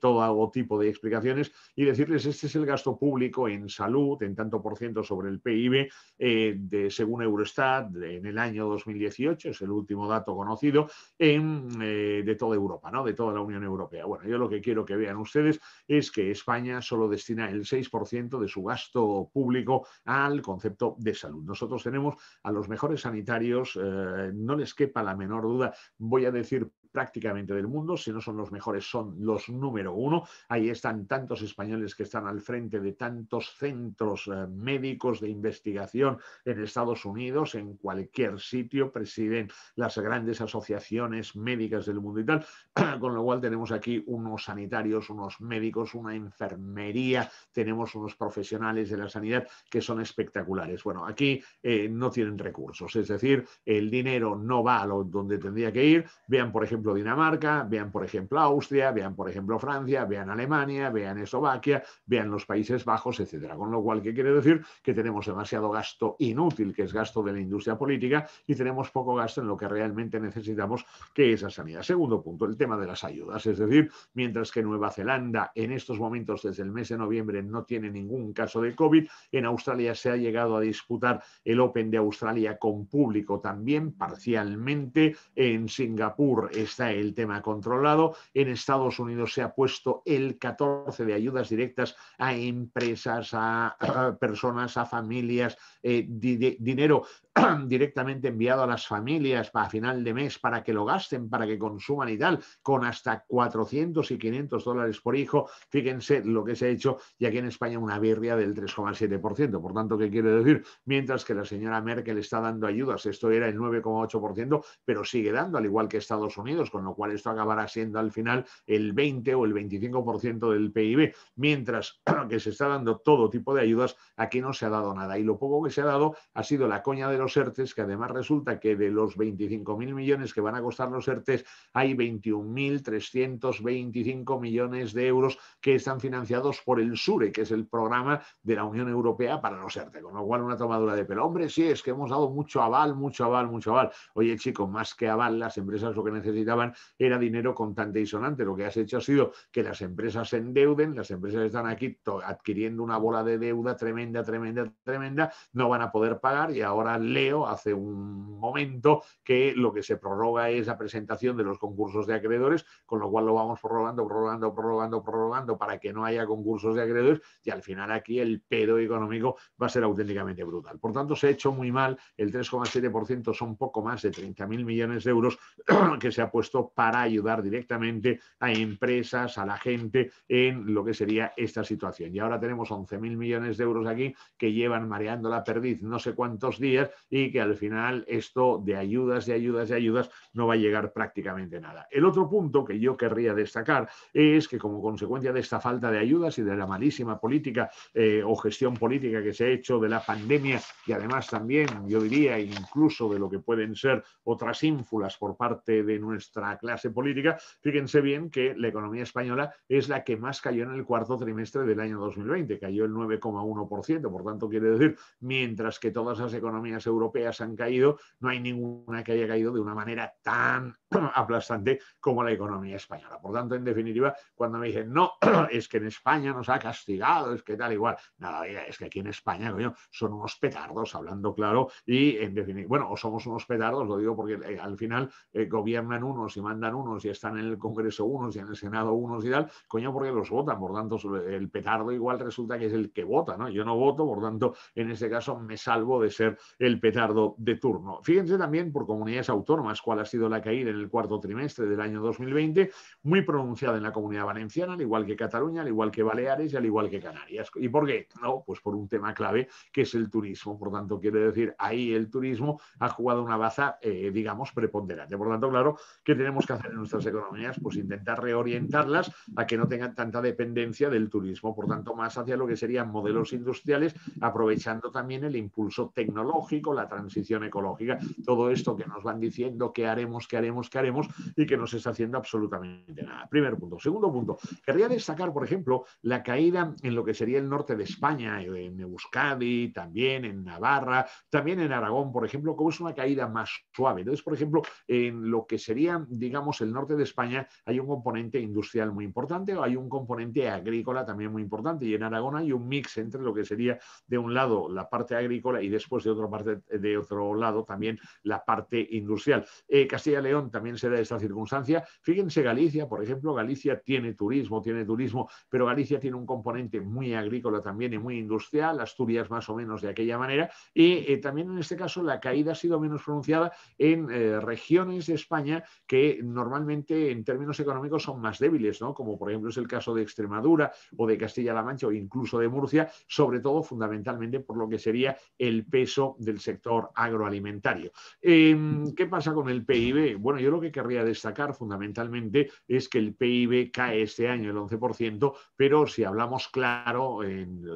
todo tipo de explicaciones y decirles, este es el gasto público en salud, en tanto por ciento sobre el PIB, de, según Eurostat, en el año 2018, es el último dato conocido. Eh, de toda Europa, ¿no? de toda la Unión Europea. Bueno, yo lo que quiero que vean ustedes es que España solo destina el 6% de su gasto público al concepto de salud. Nosotros tenemos a los mejores sanitarios, eh, no les quepa la menor duda, voy a decir prácticamente del mundo, si no son los mejores, son los número uno. Ahí están tantos españoles que están al frente de tantos centros eh, médicos de investigación en Estados Unidos, en cualquier sitio, presiden las grandes asociaciones médicas del mundo y tal, [clears throat] con lo cual tenemos aquí unos sanitarios, unos médicos, una enfermería, tenemos unos profesionales de la sanidad que son espectaculares. Bueno, aquí eh, no tienen recursos, es decir, el dinero no va a donde tendría que ir. Vean, por ejemplo, Dinamarca, vean por ejemplo Austria, vean por ejemplo Francia, vean Alemania, vean Eslovaquia, vean los Países Bajos, etcétera. Con lo cual, ¿qué quiere decir? Que tenemos demasiado gasto inútil, que es gasto de la industria política, y tenemos poco gasto en lo que realmente necesitamos, que es la sanidad. Segundo punto, el tema de las ayudas. Es decir, mientras que Nueva Zelanda en estos momentos, desde el mes de noviembre, no tiene ningún caso de COVID, en Australia se ha llegado a disputar el Open de Australia con público también parcialmente. En Singapur está el tema controlado. En Estados Unidos se ha puesto el 14 de ayudas directas a empresas, a, personas, a familias, eh, dinero [clears throat] directamente enviado a las familias para final de mes para que lo gasten, para que consuman y tal, con hasta 400 y 500 dólares por hijo. Fíjense lo que se ha hecho y aquí en España una birria del 3,7%. Por tanto, ¿qué quiere decir? Mientras que la señora Merkel está dando ayudas, esto era el 9,8%, pero sigue dando, al igual que Estados Unidos con lo cual esto acabará siendo al final el 20 o el 25% del PIB, mientras [clears throat] que se está dando todo tipo de ayudas, aquí no se ha dado nada. Y lo poco que se ha dado ha sido la coña de los ERTES, que además resulta que de los 25.000 millones que van a costar los ERTES, hay 21.325 millones de euros que están financiados por el SURE, que es el programa de la Unión Europea para los ERTE, con lo cual una tomadura de pelo. Hombre, sí, es que hemos dado mucho aval, mucho aval, mucho aval. Oye, chico, más que aval, las empresas lo que necesitan era dinero contante y sonante. Lo que has hecho ha sido que las empresas se endeuden, las empresas están aquí adquiriendo una bola de deuda tremenda, tremenda, tremenda, no van a poder pagar y ahora leo hace un momento que lo que se prorroga es la presentación de los concursos de acreedores, con lo cual lo vamos prorrogando, prorrogando, prorrogando, prorrogando para que no haya concursos de acreedores y al final aquí el pedo económico va a ser auténticamente brutal. Por tanto, se ha hecho muy mal, el 3,7% son poco más de 30.000 millones de euros [clears throat] que se ha puesto para ayudar directamente a empresas, a la gente en lo que sería esta situación. Y ahora tenemos 11.000 millones de euros aquí que llevan mareando la perdiz no sé cuántos días y que al final esto de ayudas, de ayudas, de ayudas no va a llegar prácticamente nada. El otro punto que yo querría destacar es que como consecuencia de esta falta de ayudas y de la malísima política eh, o gestión política que se ha hecho de la pandemia y además también, yo diría, incluso de lo que pueden ser otras ínfulas por parte de nuestra clase política, fíjense bien que la economía española es la que más cayó en el cuarto trimestre del año 2020, cayó el 9,1%, por tanto quiere decir, mientras que todas las economías europeas han caído, no hay ninguna que haya caído de una manera tan [clears throat] aplastante como la economía española. Por tanto, en definitiva, cuando me dicen, no, [clears throat] es que en España nos ha castigado, es que tal, igual, nada, es que aquí en España, coño, son unos petardos, hablando claro, y en definitiva, bueno, o somos unos petardos, lo digo porque eh, al final eh, gobiernan unos y mandan unos y están en el Congreso unos y en el Senado unos y tal, coño, porque los votan, por tanto, el petardo igual resulta que es el que vota, ¿no? Yo no voto, por tanto, en ese caso me salvo de ser el petardo de turno. Fíjense también por comunidades autónomas cuál ha sido la caída en el cuarto trimestre del año 2020, muy pronunciada en la comunidad valenciana, al igual que Cataluña, al igual que Baleares y al igual que Canarias. ¿Y por qué? No, pues por un tema clave que es el turismo. Por tanto, quiere decir, ahí el turismo ha jugado una baza, eh, digamos, preponderante. Por tanto, claro, ¿qué tenemos que hacer en nuestras economías? Pues intentar reorientarlas a que no tengan tanta dependencia del turismo. Por tanto, más hacia lo que serían modelos industriales, aprovechando también el impulso tecnológico, la transición ecológica. Todo esto que nos van diciendo, qué haremos, qué haremos, haremos y que no se está haciendo absolutamente nada. Primer punto. Segundo punto, querría destacar, por ejemplo, la caída en lo que sería el norte de España, en Euskadi, también en Navarra, también en Aragón, por ejemplo, como es una caída más suave. Entonces, por ejemplo, en lo que sería, digamos, el norte de España, hay un componente industrial muy importante o hay un componente agrícola también muy importante. Y en Aragón hay un mix entre lo que sería, de un lado, la parte agrícola y después, de otro, parte, de otro lado, también la parte industrial. Eh, Castilla y León también también se da esta circunstancia. Fíjense Galicia, por ejemplo, Galicia tiene turismo, tiene turismo, pero Galicia tiene un componente muy agrícola también y muy industrial, Asturias más o menos de aquella manera, y eh, también en este caso la caída ha sido menos pronunciada en eh, regiones de España que normalmente en términos económicos son más débiles, ¿no? como por ejemplo es el caso de Extremadura o de Castilla-La Mancha o incluso de Murcia, sobre todo fundamentalmente por lo que sería el peso del sector agroalimentario. Em, ¿Qué pasa con el PIB? Bueno, yo lo que querría destacar fundamentalmente es que el PIB cae este año el 11%, pero si hablamos claro,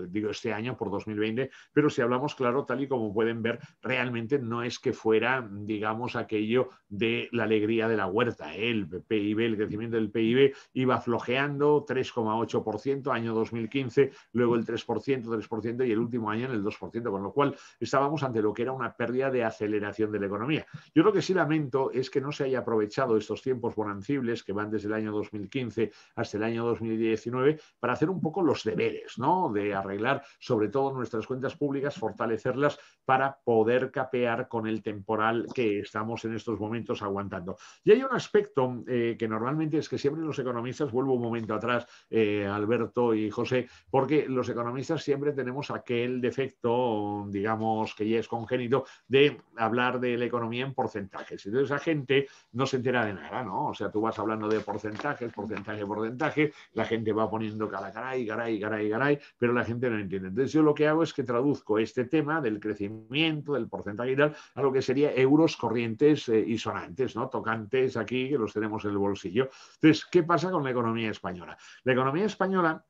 digo este año por 2020, pero si hablamos claro, tal y como pueden ver, realmente no es que fuera, digamos, aquello de la alegría de la huerta. ¿eh? El PIB, el crecimiento del PIB iba flojeando 3,8% año 2015, luego el 3%, 3% y el último año en el 2%, con lo cual estábamos ante lo que era una pérdida de aceleración de la economía. Yo lo que sí lamento es que no se haya aprovechado estos tiempos bonancibles que van desde el año 2015 hasta el año 2019 para hacer un poco los deberes, ¿no? De arreglar sobre todo nuestras cuentas públicas, fortalecerlas para poder capear con el temporal que estamos en estos momentos aguantando. Y hay un aspecto eh, que normalmente es que siempre los economistas, vuelvo un momento atrás, eh, Alberto y José, porque los economistas siempre tenemos aquel defecto, digamos, que ya es congénito, de hablar de la economía en porcentajes. Entonces, la gente no se entera de nada, ¿no? O sea, tú vas hablando de porcentajes, porcentaje, porcentaje, la gente va poniendo cara, caray, caray, caray, caray, pero la gente no entiende. Entonces yo lo que hago es que traduzco este tema del crecimiento, del porcentaje y tal, a lo que sería euros corrientes eh, y sonantes, ¿no? Tocantes aquí, que los tenemos en el bolsillo. Entonces, ¿qué pasa con la economía española? La economía española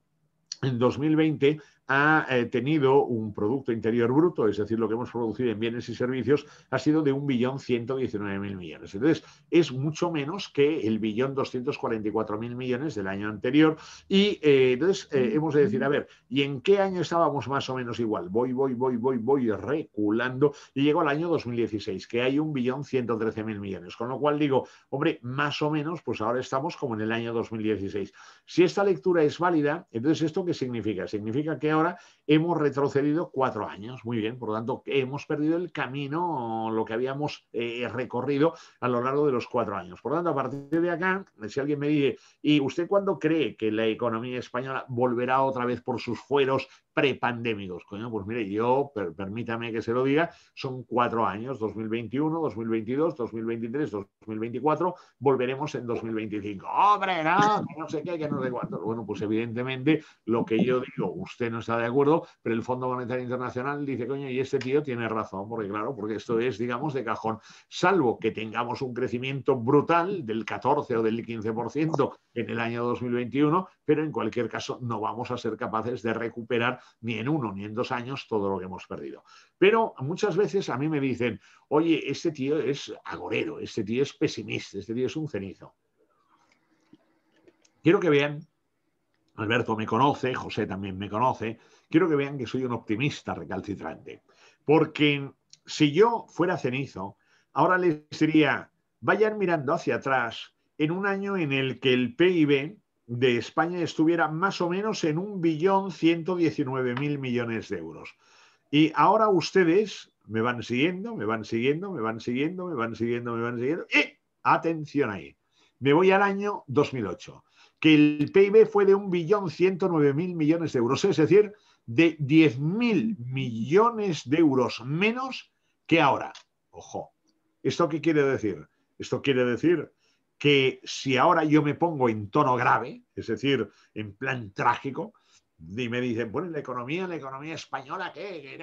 en 2020 ha eh, tenido un Producto Interior Bruto, es decir, lo que hemos producido en bienes y servicios, ha sido de 1.119.000 millones. Entonces, es mucho menos que el billón millones del año anterior. Y eh, entonces, eh, hemos de decir, a ver, ¿y en qué año estábamos más o menos igual? Voy, voy, voy, voy, voy reculando y llegó al año 2016, que hay 1.113.000 millones. Con lo cual digo, hombre, más o menos, pues ahora estamos como en el año 2016. Si esta lectura es válida, entonces, ¿esto qué significa? Significa que ahora, hemos retrocedido cuatro años. Muy bien, por lo tanto, hemos perdido el camino, lo que habíamos eh, recorrido a lo largo de los cuatro años. Por lo tanto, a partir de acá, si alguien me dice, ¿y usted cuándo cree que la economía española volverá otra vez por sus fueros prepandémicos. Coño, pues mire, yo, permítame que se lo diga, son cuatro años, 2021, 2022, 2023, 2024, volveremos en 2025. ¡Hombre, no! no sé qué, que no sé cuánto. Bueno, pues evidentemente lo que yo digo, usted no está de acuerdo, pero el Fondo Monetario Internacional dice, coño, y este tío tiene razón, porque claro, porque esto es, digamos, de cajón. Salvo que tengamos un crecimiento brutal del 14 o del 15% en el año 2021, pero en cualquier caso no vamos a ser capaces de recuperar ni en uno ni en dos años todo lo que hemos perdido. Pero muchas veces a mí me dicen, oye, este tío es agorero, este tío es pesimista, este tío es un cenizo. Quiero que vean, Alberto me conoce, José también me conoce, quiero que vean que soy un optimista recalcitrante. Porque si yo fuera cenizo, ahora les diría, vayan mirando hacia atrás en un año en el que el PIB de España estuviera más o menos en un billón 119 mil millones de euros. Y ahora ustedes me van siguiendo, me van siguiendo, me van siguiendo, me van siguiendo, me van siguiendo. Y atención ahí, me voy al año 2008, que el PIB fue de un billón 109 mil millones de euros, es decir, de 10 mil millones de euros menos que ahora. Ojo, ¿esto qué quiere decir? Esto quiere decir que si ahora yo me pongo en tono grave, es decir, en plan trágico, y me dicen, bueno, la economía, la economía española, ¿qué?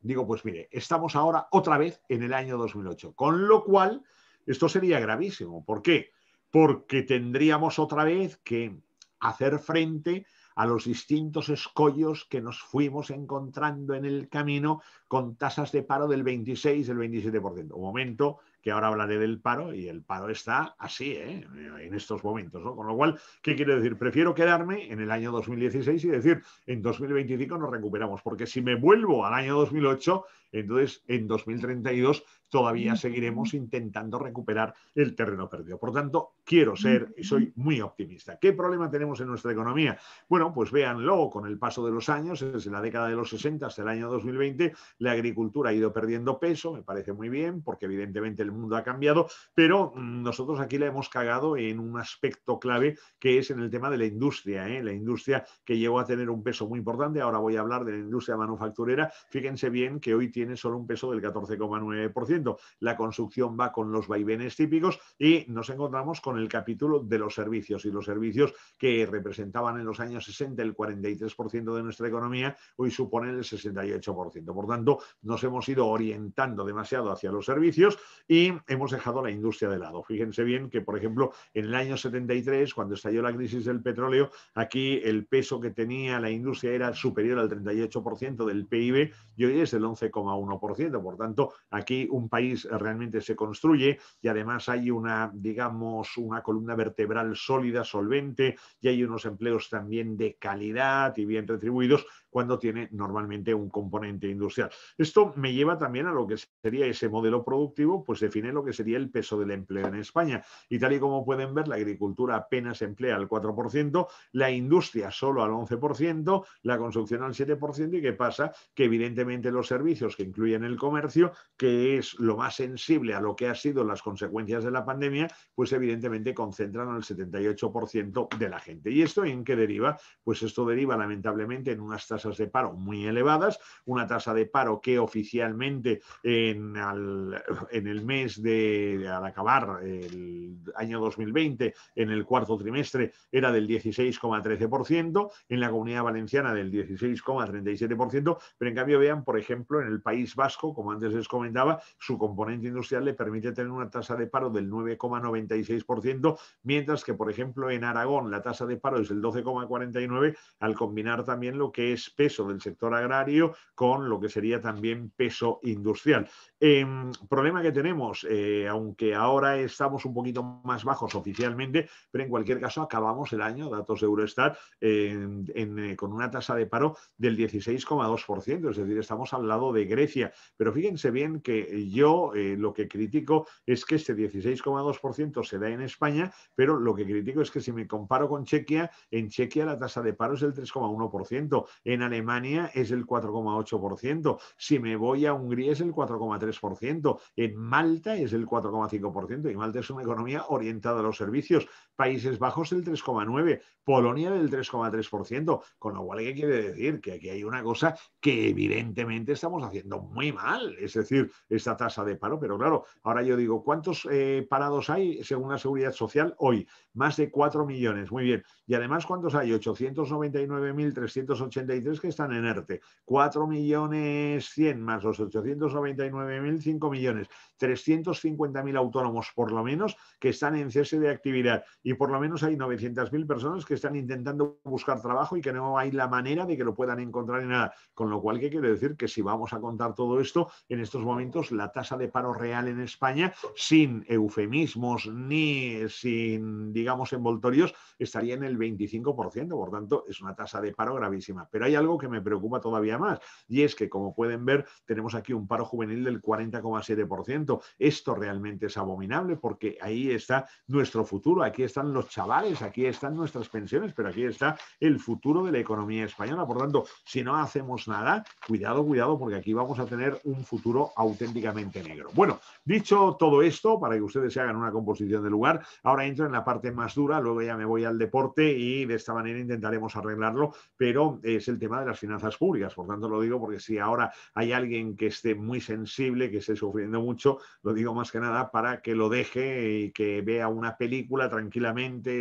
Digo, pues mire, estamos ahora otra vez en el año 2008, con lo cual esto sería gravísimo. ¿Por qué? Porque tendríamos otra vez que hacer frente a los distintos escollos que nos fuimos encontrando en el camino con tasas de paro del 26, del 27%. Un momento que ahora hablaré del paro y el paro está así ¿eh? en estos momentos. ¿no? Con lo cual, ¿qué quiero decir? Prefiero quedarme en el año 2016 y decir, en 2025 nos recuperamos, porque si me vuelvo al año 2008, entonces en 2032 todavía seguiremos intentando recuperar el terreno perdido. Por tanto, quiero ser y soy muy optimista. ¿Qué problema tenemos en nuestra economía? Bueno, pues véanlo con el paso de los años, desde la década de los 60 hasta el año 2020, la agricultura ha ido perdiendo peso, me parece muy bien, porque evidentemente el mundo ha cambiado, pero mm, nosotros aquí la hemos cagado en un aspecto clave que es en el tema de la industria, ¿eh? la industria que llegó a tener un peso muy importante, ahora voy a hablar de la industria manufacturera, fíjense bien que hoy tiene solo un peso del 14,9%, la construcción va con los vaivenes típicos y nos encontramos con el capítulo de los servicios y los servicios que representaban en los años 60 el 43% de nuestra economía, hoy suponen el 68%. Por tanto, nos hemos ido orientando demasiado hacia los servicios y hemos dejado la industria de lado. Fíjense bien que, por ejemplo, en el año 73, cuando estalló la crisis del petróleo, aquí el peso que tenía la industria era superior al 38% del PIB y hoy es el 11,1%. Por tanto, aquí un país eh, realmente se construye y además hay una, digamos, una columna vertebral sólida, solvente, y hay unos empleos también de calidad y bien retribuidos, cuando tiene normalmente un componente industrial. Esto me lleva también a lo que sería ese modelo productivo, pues define lo que sería el peso del empleo en España. Y tal y como pueden ver, la agricultura apenas emplea al 4%, la industria solo al 11%, la construcción al 7%, y qué pasa que evidentemente los servicios que incluyen el comercio, que es lo más sensible a lo que han sido las consecuencias de la pandemia, pues evidentemente concentran al 78% de la gente. ¿Y esto en qué deriva? Pues esto deriva lamentablemente en unas tasas de paro muy elevadas, una tasa de paro que oficialmente en, al, en el mes de, al acabar el año 2020, en el cuarto trimestre, era del 16,13%, en la comunidad valenciana del 16,37%, pero en cambio vean, por ejemplo, en el País Vasco, como antes les comentaba, su componente industrial le permite tener una tasa de paro del 9,96%, mientras que, por ejemplo, en Aragón la tasa de paro es del 12,49%, al combinar también lo que es peso del sector agrario con lo que sería también peso industrial. Em, problema que tenemos, eh, aunque ahora estamos un poquito más bajos oficialmente, pero en cualquier caso acabamos el año, datos de Eurostat, eh, con una tasa de paro del 16,2%, es decir, estamos al lado de Grecia. Pero fíjense bien que yo eh, lo que critico es que este 16,2% se da en España, pero lo que critico es que si me comparo con Chequia, en Chequia la tasa de paro es del 3,1%, en Alemania es el 4,8%, si me voy a Hungría es el 4,3%, en Malta es el 4,5%, y Malta es una economía orientada a los servicios, Países Bajos del 3,9%, Polonia del 3,3%, con lo cual, ¿qué quiere decir? Que aquí hay una cosa que evidentemente estamos haciendo muy mal, es decir, esta tasa de paro, pero claro, ahora yo digo, ¿cuántos eh, parados hay según la seguridad social hoy? Más de 4 millones, muy bien. Y además, ¿cuántos hay? 899.383 que están en ERTE, 4 millones 100 más los 899.000, 5 millones, 350.000 autónomos por lo menos que están en cese de actividad y por lo menos hay 900.000 personas que están intentando buscar trabajo y que no hay la manera de que lo puedan encontrar en nada. Con lo cual, ¿qué quiere decir? Que si vamos a contar todo esto, en estos momentos la tasa de paro real en España, sin eufemismos ni sin, digamos, envoltorios, estaría en el 25%. Por tanto, es una tasa de paro gravísima. Pero hay algo que me preocupa todavía más y es que, como pueden ver, tenemos aquí un paro juvenil del 40,7%. Esto realmente es abominable porque ahí está nuestro futuro, aquí está están los chavales, aquí están nuestras pensiones, pero aquí está el futuro de la economía española. Por tanto, si no hacemos nada, cuidado, cuidado, porque aquí vamos a tener un futuro auténticamente negro. Bueno, dicho todo esto, para que ustedes se hagan una composición de lugar, ahora entro en la parte más dura, luego ya me voy al deporte y de esta manera intentaremos arreglarlo, pero es el tema de las finanzas públicas. Por tanto, lo digo porque si ahora hay alguien que esté muy sensible, que esté sufriendo mucho, lo digo más que nada para que lo deje y que vea una película tranquila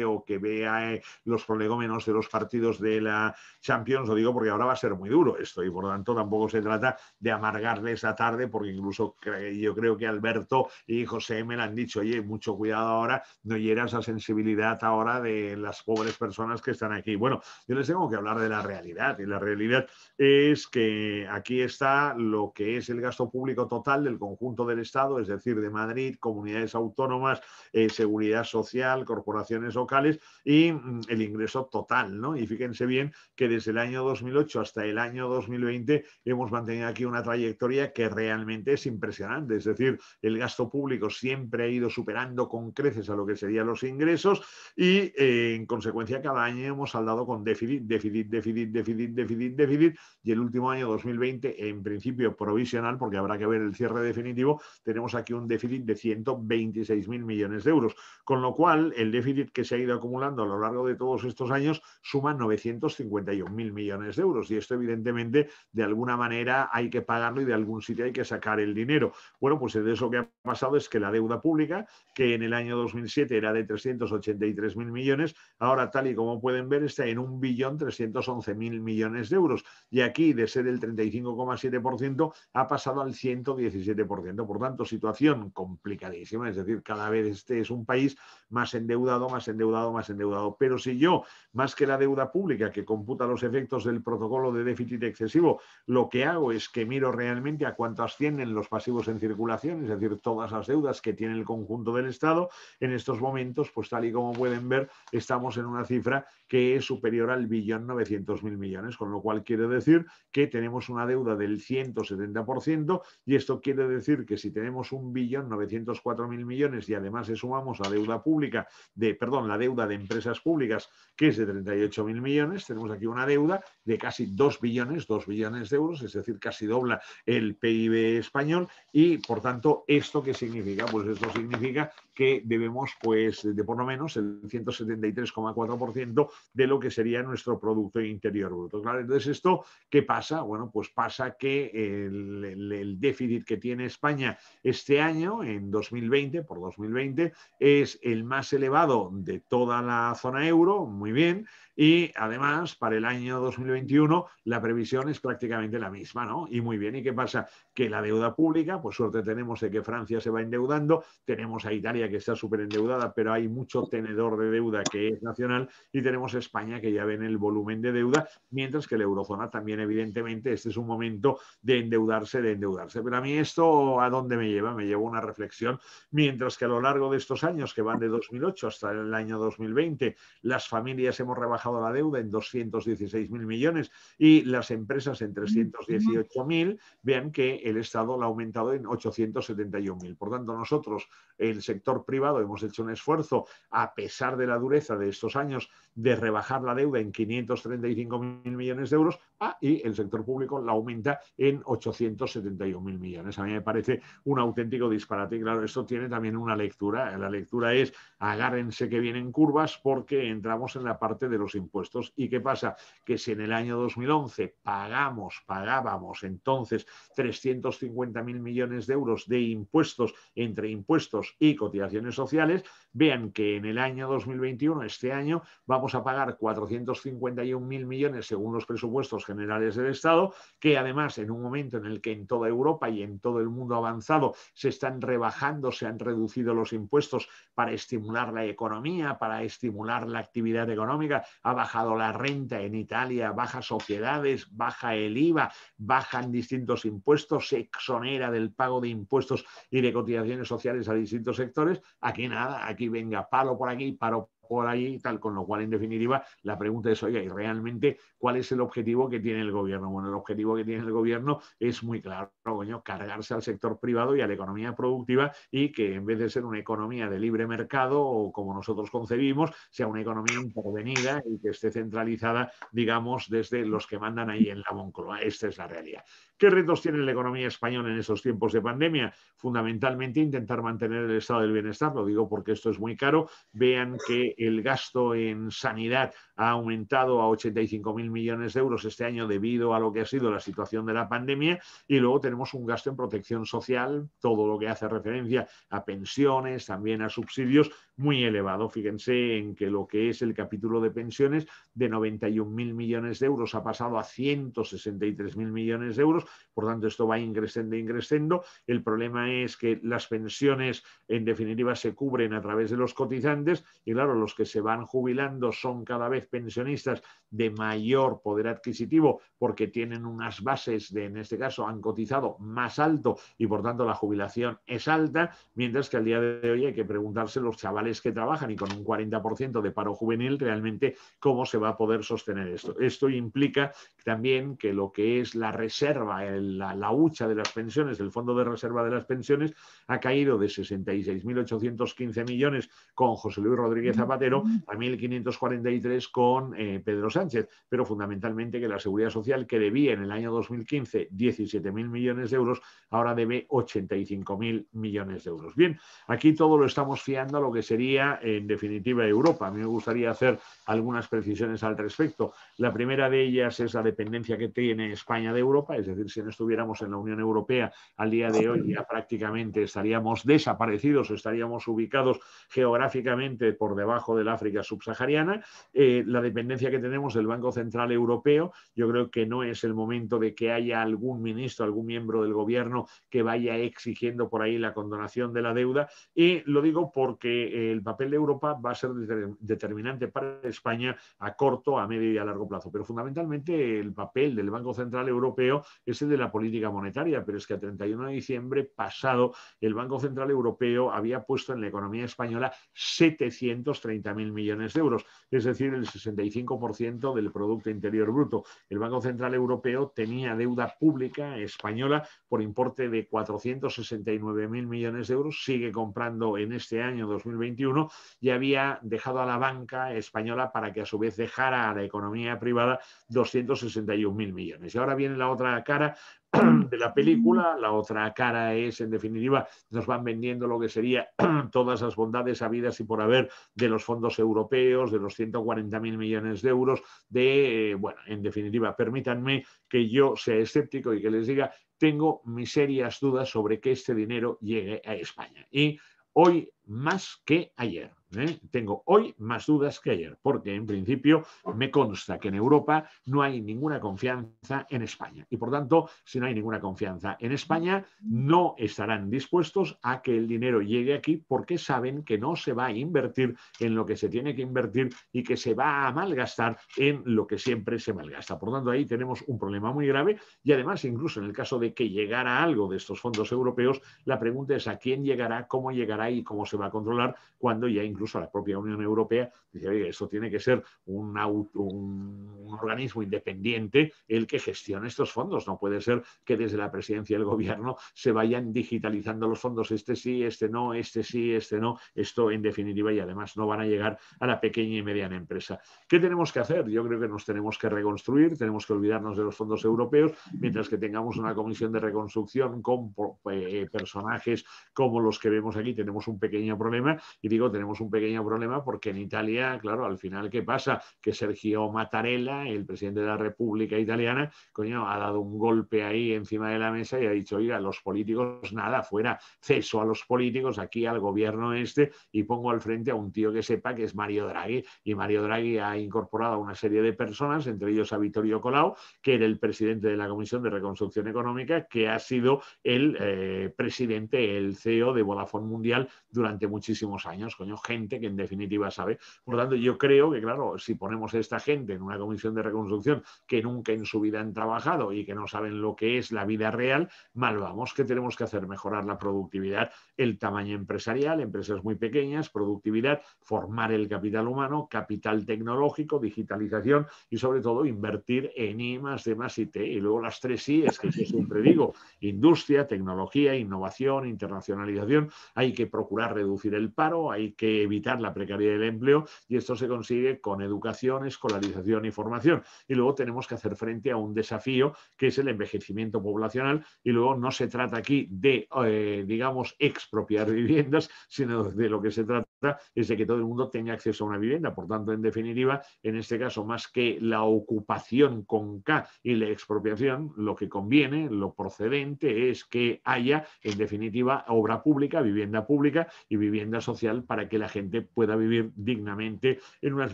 o que vea eh, los prolegómenos de los partidos de la Champions, lo digo porque ahora va a ser muy duro esto y por lo tanto tampoco se trata de amargarle esa tarde porque incluso yo creo que Alberto y José me lo han dicho, oye, mucho cuidado ahora, no hieras esa sensibilidad ahora de las pobres personas que están aquí. Bueno, yo les tengo que hablar de la realidad y la realidad es que aquí está lo que es el gasto público total del conjunto del Estado, es decir, de Madrid, comunidades autónomas, eh, seguridad social, corporación locales y mm, el ingreso total, ¿no? Y fíjense bien que desde el año 2008 hasta el año 2020 hemos mantenido aquí una trayectoria que realmente es impresionante, es decir, el gasto público siempre ha ido superando con creces a lo que serían los ingresos y eh, en consecuencia cada año hemos saldado con déficit, déficit, déficit, déficit, déficit, déficit y el último año 2020 en principio provisional porque habrá que ver el cierre definitivo, tenemos aquí un déficit de 126 mil millones de euros, con lo cual el déficit que se ha ido acumulando a lo largo de todos estos años suma 951.000 millones de euros. Y esto, evidentemente, de alguna manera hay que pagarlo y de algún sitio hay que sacar el dinero. Bueno, pues de eso que ha pasado es que la deuda pública, que en el año 2007 era de 383.000 millones, ahora, tal y como pueden ver, está en 1.311.000 millones de euros. Y aquí, de ser el 35,7%, ha pasado al 117%. Por tanto, situación complicadísima. Es decir, cada vez este es un país más endeudado más endeudado, más endeudado. Pero si yo, más que la deuda pública que computa los efectos del protocolo de déficit excesivo, lo que hago es que miro realmente a cuánto ascienden los pasivos en circulación, es decir, todas las deudas que tiene el conjunto del Estado, en estos momentos, pues tal y como pueden ver, estamos en una cifra que es superior al billón 900 mil millones, con lo cual quiere decir que tenemos una deuda del 170% y esto quiere decir que si tenemos un billón 904 mil millones y además le sumamos a deuda pública de, perdón, la deuda de empresas públicas, que es de 38.000 millones, tenemos aquí una deuda de casi 2 billones, 2 billones de euros, es decir, casi dobla el PIB español y, por tanto, ¿esto qué significa? Pues esto significa que debemos, pues, de por lo menos el 173,4% de lo que sería nuestro Producto Interior Bruto. entonces, ¿esto qué pasa? Bueno, pues pasa que el, el déficit que tiene España este año, en 2020, por 2020, es el más elevado de toda la zona euro, muy bien, y además, para el año 2021, la previsión es prácticamente la misma, ¿no? Y muy bien, ¿y qué pasa? Que la deuda pública, pues suerte tenemos de que Francia se va endeudando, tenemos a Italia que está súper endeudada, pero hay mucho tenedor de deuda que es nacional, y tenemos a España que ya ven el volumen de deuda, mientras que la eurozona también, evidentemente, este es un momento de endeudarse, de endeudarse. Pero a mí esto, ¿a dónde me lleva? Me lleva una reflexión, mientras que a lo largo de estos años, que van de 2008 hasta el año 2020, las familias hemos rebajado la deuda en 216 mil millones y las empresas en 318 mil, vean que el Estado la ha aumentado en 871 mil. Por tanto, nosotros, el sector privado, hemos hecho un esfuerzo, a pesar de la dureza de estos años, de rebajar la deuda en 535 mil millones de euros, Ah, y el sector público la aumenta en 871.000 millones. A mí me parece un auténtico disparate. Y claro, esto tiene también una lectura. La lectura es agárrense que vienen curvas porque entramos en la parte de los impuestos. ¿Y qué pasa? Que si en el año 2011 pagamos, pagábamos entonces 350.000 millones de euros de impuestos entre impuestos y cotizaciones sociales, vean que en el año 2021, este año, vamos a pagar 451.000 millones según los presupuestos generales del Estado, que además en un momento en el que en toda Europa y en todo el mundo avanzado se están rebajando, se han reducido los impuestos para estimular la economía, para estimular la actividad económica, ha bajado la renta en Italia, baja sociedades, baja el IVA, bajan distintos impuestos, se exonera del pago de impuestos y de cotizaciones sociales a distintos sectores, aquí nada, aquí venga palo por aquí, paro por ahí y tal, con lo cual en definitiva la pregunta es, oye, ¿y realmente cuál es el objetivo que tiene el gobierno? Bueno, el objetivo que tiene el gobierno es muy claro, coño, cargarse al sector privado y a la economía productiva y que en vez de ser una economía de libre mercado o como nosotros concebimos, sea una economía intervenida y que esté centralizada, digamos, desde los que mandan ahí en la Moncloa. Esta es la realidad. ¿Qué retos tiene la economía española en esos tiempos de pandemia? Fundamentalmente intentar mantener el estado del bienestar, lo digo porque esto es muy caro. Vean que el gasto en sanidad ha aumentado a 85 mil millones de euros este año debido a lo que ha sido la situación de la pandemia y luego tenemos un gasto en protección social, todo lo que hace referencia a pensiones, también a subsidios, muy elevado. Fíjense en que lo que es el capítulo de pensiones de 91 mil millones de euros ha pasado a 163 mil millones de euros por tanto esto va ingresando, ingresando. El problema es que las pensiones en definitiva se cubren a través de los cotizantes y claro, los que se van jubilando son cada vez pensionistas de mayor poder adquisitivo porque tienen unas bases de, en este caso, han cotizado más alto y por tanto la jubilación es alta, mientras que al día de hoy hay que preguntarse los chavales que trabajan y con un 40% de paro juvenil realmente cómo se va a poder sostener esto. Esto implica también que lo que es la reserva la, hucha de las pensiones, el fondo de reserva de las pensiones, ha caído de 66.815 millones con José Luis Rodríguez Zapatero a 1.543 con eh, Pedro Sánchez, pero fundamentalmente que la Seguridad Social, que debía en el año 2015 17.000 millones de euros, ahora debe 85.000 millones de euros. Bien, aquí todo lo estamos fiando a lo que sería, en definitiva, Europa. A mí me gustaría hacer algunas precisiones al respecto. La primera de ellas es la dependencia que tiene España de Europa, es decir, si no estuviéramos en la Unión Europea al día de hoy ya prácticamente estaríamos desaparecidos, estaríamos ubicados geográficamente por debajo del África subsahariana. Eh, la dependencia que tenemos del Banco Central Europeo, yo creo que no es el momento de que haya algún ministro, algún miembro del gobierno que vaya exigiendo por ahí la condonación de la deuda. Y lo digo porque eh, el papel de Europa va a ser determinante para España a corto, a medio y a largo plazo. Pero fundamentalmente el papel del Banco Central Europeo es de la política monetaria, pero es que a 31 de diciembre pasado el Banco Central Europeo había puesto en la economía española 730.000 millones de euros, es decir, el 65% del Producto Interior Bruto. El Banco Central Europeo tenía deuda pública española por importe de 469.000 millones de euros, sigue comprando en este año 2021 y había dejado a la banca española para que a su vez dejara a la economía privada 261.000 millones. Y ahora viene la otra cara [clears throat] de la película, la otra cara es, en definitiva, nos van vendiendo lo que sería [clears throat] todas las bondades habidas y por haber de los fondos europeos, de los 140 mil millones de euros, de, eh, bueno, en definitiva, permítanme que yo sea escéptico y que les diga, tengo mis serias dudas sobre que este dinero llegue a España. Y hoy más que ayer. ¿eh? Tengo hoy más dudas que ayer, porque en principio me consta que en Europa no hay ninguna confianza en España. Y por tanto, si no hay ninguna confianza en España, no estarán dispuestos a que el dinero llegue aquí porque saben que no se va a invertir en lo que se tiene que invertir y que se va a malgastar en lo que siempre se malgasta. Por tanto, ahí tenemos un problema muy grave y además, incluso en el caso de que llegara algo de estos fondos europeos, la pregunta es a quién llegará, cómo llegará y cómo se va a controlar cuando ya incluso la propia Unión Europea, dice, oye, esto tiene que ser un, un, organismo independiente el que gestione estos fondos. No puede ser que desde la presidencia del gobierno se vayan digitalizando los fondos, este sí, este no, este sí, este no. Esto en definitiva y además no van a llegar a la pequeña y mediana empresa. ¿Qué tenemos que hacer? Yo creo que nos tenemos que reconstruir, tenemos que olvidarnos de los fondos europeos, mientras que tengamos una comisión de reconstrucción con eh, personajes como los que vemos aquí, tenemos un pequeño problema y digo, tenemos un pequeño problema porque en Italia, claro, al final, ¿qué pasa? Que Sergio Mattarella, el presidente de la República Italiana, coño, ha dado un golpe ahí encima de la mesa y ha dicho, oiga, los políticos, nada, fuera, ceso a los políticos, aquí al gobierno este y pongo al frente a un tío que sepa que es Mario Draghi. Y Mario Draghi ha incorporado a una serie de personas, entre ellos a Vittorio Colau, que era el presidente de la Comisión de Reconstrucción Económica, que ha sido el eh, presidente, el CEO de Vodafone Mundial durante muchísimos años, coño, gente que en definitiva sabe. Por lo tanto, yo creo que, claro, si ponemos a esta gente en una comisión de reconstrucción que nunca en su vida han trabajado y que no saben lo que es la vida real, mal vamos. ¿Qué tenemos que hacer? Mejorar la productividad, el tamaño empresarial, empresas muy pequeñas, productividad, formar el capital humano, capital tecnológico, digitalización y sobre todo invertir en I, más D, más IT. Y luego las tres I es que yo siempre digo, industria, tecnología, innovación, internacionalización. Hay que procurar reducir el paro, hay que evitar la precariedad del empleo y esto se consigue con educación, escolarización y formación. Y luego tenemos que hacer frente a un desafío que es el envejecimiento poblacional y luego no se trata aquí de, eh, digamos, expropiar [laughs] viviendas, sino de lo que se trata es de que todo el mundo tenga acceso a una vivienda. Por tanto, en definitiva, en este caso, más que la ocupación con K y la expropiación, lo que conviene, lo procedente es que haya, en definitiva, obra pública, vivienda pública y vivienda social para que la gente pueda vivir dignamente en unas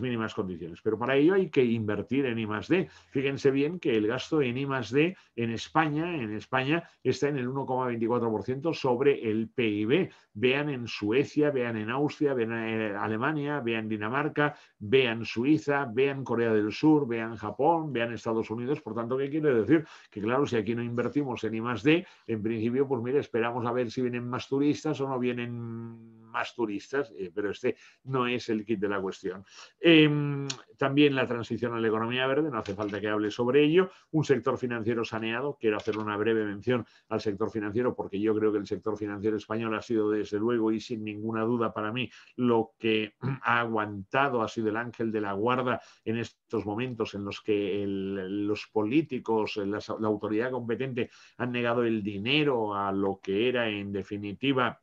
mínimas condiciones. Pero para ello hay que invertir en I D. Fíjense bien que el gasto en I D en España, en España está en el 1,24% sobre el PIB. Vean en Suecia, vean en Austria, vean eh, Alemania, vean Dinamarca, vean Suiza, vean Corea del Sur, vean Japón, vean Estados Unidos. Por tanto, ¿qué quiere decir? Que claro, si aquí no invertimos en I más D, en principio, pues mire, esperamos a ver si vienen más turistas o no vienen más turistas, eh, pero este no es el kit de la cuestión. Em, también la transición a la economía verde, no hace falta que hable sobre ello. Un sector financiero saneado, quiero hacer una breve mención al sector financiero porque yo creo que el sector financiero español ha sido desde luego y sin ninguna duda para mí lo que [clears throat] ha aguantado, ha sido el ángel de la guarda en estos momentos en los que los políticos, la autoridad competente han negado el dinero a lo que era en definitiva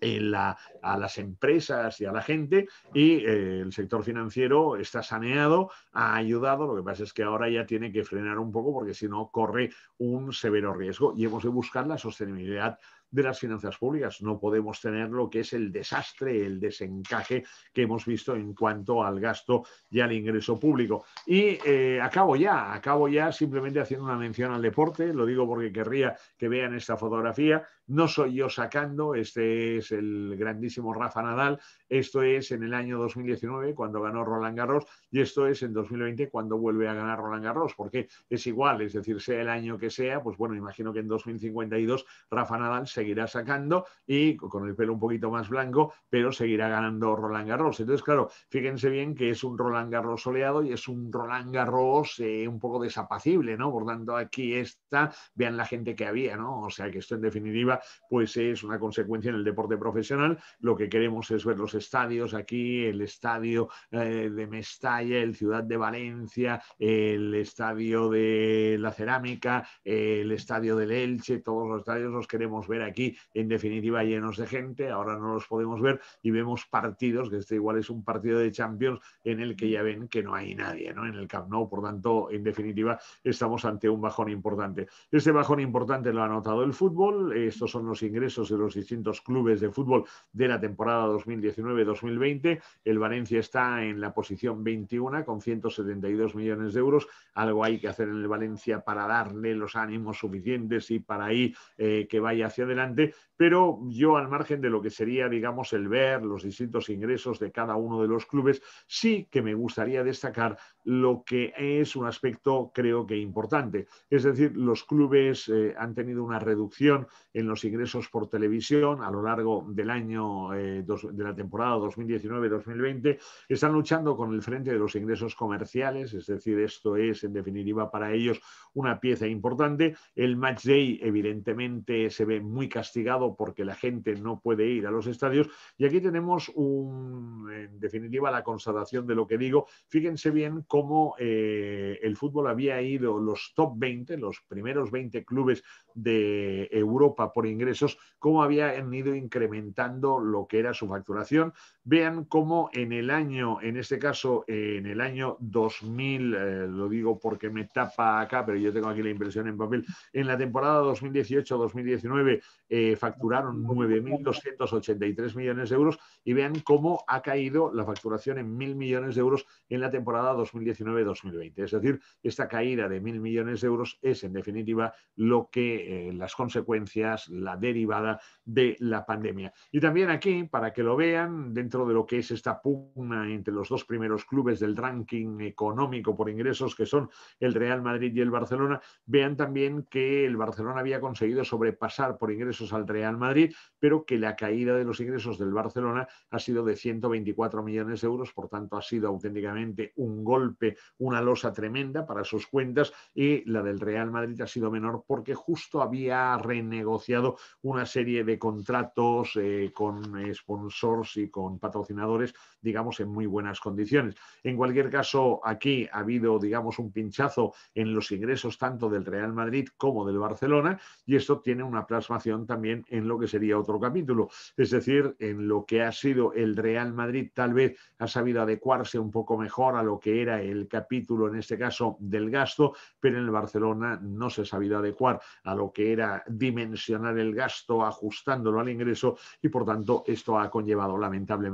en la, a las empresas y a la gente y eh, el sector financiero está saneado, ha ayudado, lo que pasa es que ahora ya tiene que frenar un poco porque si no corre un severo riesgo y hemos de buscar la sostenibilidad de las finanzas públicas. No podemos tener lo que es el desastre, el desencaje que hemos visto en cuanto al gasto y al ingreso público. Y eh, acabo ya, acabo ya simplemente haciendo una mención al deporte. Lo digo porque querría que vean esta fotografía no soy yo sacando, este es el grandísimo Rafa Nadal, esto es en el año 2019 cuando ganó Roland Garros y esto es en 2020 cuando vuelve a ganar Roland Garros, porque es igual, es decir, sea el año que sea, pues bueno, imagino que en 2052 Rafa Nadal seguirá sacando y con el pelo un poquito más blanco, pero seguirá ganando Roland Garros. Entonces, claro, fíjense bien que es un Roland Garros soleado y es un Roland Garros eh, un poco desapacible, ¿no? Por tanto, aquí está, vean la gente que había, ¿no? O sea que esto en definitiva pues es una consecuencia en el deporte profesional. Lo que queremos es ver los estadios aquí, el estadio eh, de Mestalla, el Ciudad de Valencia, el estadio de la Cerámica, el estadio del Elche, todos los estadios los queremos ver aquí, en definitiva llenos de gente. Ahora no los podemos ver y vemos partidos, que este igual es un partido de Champions en el que ya ven que no hay nadie, En el Camp Nou, por tanto, en definitiva, estamos ante un bajón importante. Este bajón importante lo ha notado el fútbol. Estos son los ingresos de los distintos clubes de fútbol de la temporada 2019-2020. El Valencia está en la posición 21 con 172 millones de euros. Algo hay que hacer en el Valencia para darle los ánimos suficientes y para ahí eh, que vaya hacia adelante. Pero yo, al margen de lo que sería, digamos, el ver los distintos ingresos de cada uno de los clubes, sí que me gustaría destacar lo que es un aspecto, creo que importante. Es decir, los clubes eh, han tenido una reducción en los ingresos por televisión a lo largo del año eh, de la temporada 2019-2020, están luchando con el frente de los ingresos comerciales, es decir, esto es en definitiva para ellos una pieza importante. El match day evidentemente se ve muy castigado porque la gente no puede ir a los estadios y aquí tenemos un, en definitiva la constatación de lo que digo. Fíjense bien cómo eh, el fútbol había ido los top 20, los primeros 20 clubes de Europa por ingresos, cómo habían ido incrementando lo que era su facturación, vean cómo en el año, en este caso, eh, en el año 2000, eh, lo digo porque me tapa acá, pero yo tengo aquí la impresión en papel, en la temporada 2018-2019 eh, facturaron 9.283 millones de euros y vean cómo ha caído la facturación en 1.000 millones de euros en la temporada 2019-2020. Es decir, esta caída de 1.000 millones de euros es, en definitiva, lo que las consecuencias, la derivada de la pandemia. Y también aquí, para que lo vean, dentro de lo que es esta pugna entre los dos primeros clubes del ranking económico por ingresos, que son el Real Madrid y el Barcelona, vean también que el Barcelona había conseguido sobrepasar por ingresos al Real Madrid, pero que la caída de los ingresos del Barcelona ha sido de 124 millones de euros, por tanto ha sido auténticamente un golpe, una losa tremenda para sus cuentas y la del Real Madrid ha sido menor porque justo había renegociado una serie de contratos eh, con sponsors y con patrocinadores, digamos, en muy buenas condiciones. En cualquier caso, aquí ha habido, digamos, un pinchazo en los ingresos tanto del Real Madrid como del Barcelona y esto tiene una plasmación también en lo que sería otro capítulo, es decir, en lo que ha sido el Real Madrid tal vez ha sabido adecuarse un poco mejor a lo que era el capítulo, en este caso, del gasto, pero en el Barcelona no se ha sabido adecuar a lo que era dimensionar el gasto ajustándolo al ingreso y por tanto esto ha conllevado lamentablemente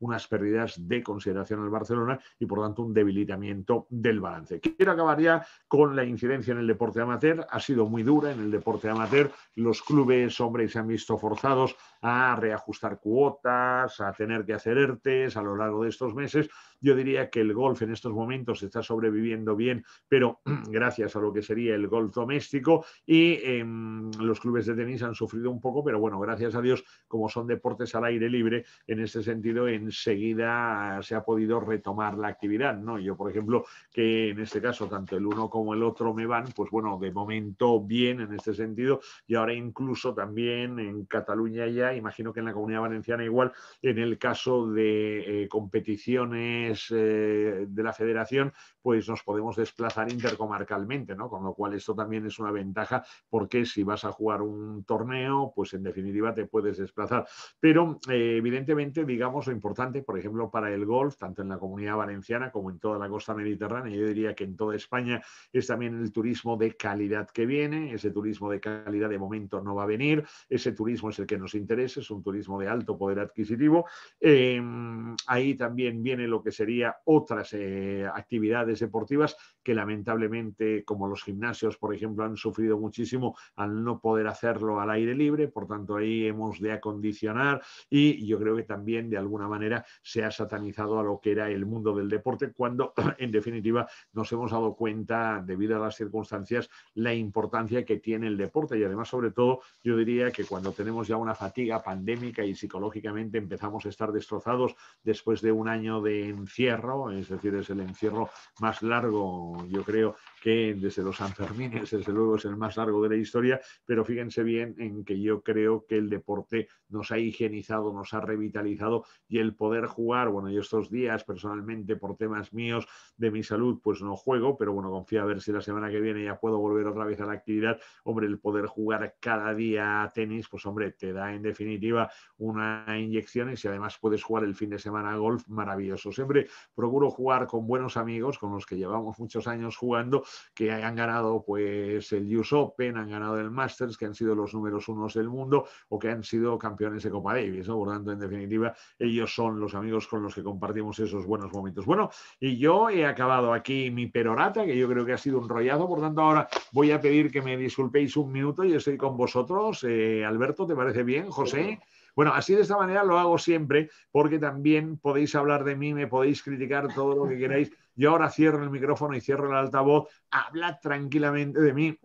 unas pérdidas de consideración al Barcelona y por tanto un debilitamiento del balance. Quiero acabar ya con la incidencia en el deporte amateur. Ha sido muy dura en el deporte amateur. Los clubes, hombres se han visto forzados a reajustar cuotas, a tener que hacer ERTES a lo largo de estos meses. Yo diría que el golf en estos momentos está sobreviviendo bien, pero [clears throat] gracias a lo que sería el golf doméstico y em, los clubes de tenis han sufrido un poco, pero bueno, gracias a Dios, como son deportes al aire libre, en este sentido enseguida se ha podido retomar la actividad, ¿no? Yo, por ejemplo, que en este caso tanto el uno como el otro me van, pues bueno, de momento bien en este sentido y ahora incluso también en Cataluña ya imagino que en la comunidad valenciana igual, en el caso de eh, competiciones eh, de la federación, pues nos podemos desplazar intercomarcalmente, ¿no? Con lo cual esto también es una ventaja porque si vas a jugar un torneo, pues en definitiva te puedes desplazar. Pero eh, evidentemente, digamos, lo importante, por ejemplo, para el golf, tanto en la comunidad valenciana como en toda la costa mediterránea, yo diría que en toda España es también el turismo de calidad que viene, ese turismo de calidad de momento no va a venir, ese turismo es el que nos interesa es un turismo de alto poder adquisitivo. Em, ahí también viene lo que sería otras eh, actividades deportivas que lamentablemente, como los gimnasios, por ejemplo, han sufrido muchísimo al no poder hacerlo al aire libre, por tanto ahí hemos de acondicionar y yo creo que también de alguna manera se ha satanizado a lo que era el mundo del deporte cuando [clears throat] en definitiva nos hemos dado cuenta, debido a las circunstancias, la importancia que tiene el deporte y además sobre todo yo diría que cuando tenemos ya una fatiga pandémica y psicológicamente empezamos a estar destrozados después de un año de encierro, es decir, es el encierro más largo, yo creo, que desde los Sanfermines, desde luego es el más largo de la historia, pero fíjense bien en que yo creo que el deporte nos ha higienizado, nos ha revitalizado y el poder jugar, bueno, yo estos días personalmente por temas míos de mi salud, pues no juego, pero bueno, confío a ver si la semana que viene ya puedo volver otra vez a la actividad, hombre, el poder jugar cada día a tenis, pues hombre, te da en definitiva definitiva una inyección y si además puedes jugar el fin de semana golf, maravilloso. Siempre procuro jugar con buenos amigos con los que llevamos muchos años jugando, que hayan ganado pues el US Open, han ganado el Masters, que han sido los números unos del mundo o que han sido campeones de Copa Davis, ¿no? Por tanto, en definitiva, ellos son los amigos con los que compartimos esos buenos momentos. Bueno, y yo he acabado aquí mi perorata, que yo creo que ha sido un rollazo, por tanto, ahora voy a pedir que me disculpéis un minuto, yo estoy con vosotros. Eh, Alberto, ¿te parece bien? José. ¿eh? Bueno, así de esta manera lo hago siempre, porque también podéis hablar de mí, me podéis criticar todo lo que queráis. Yo ahora cierro el micrófono y cierro el altavoz, Habla tranquilamente de mí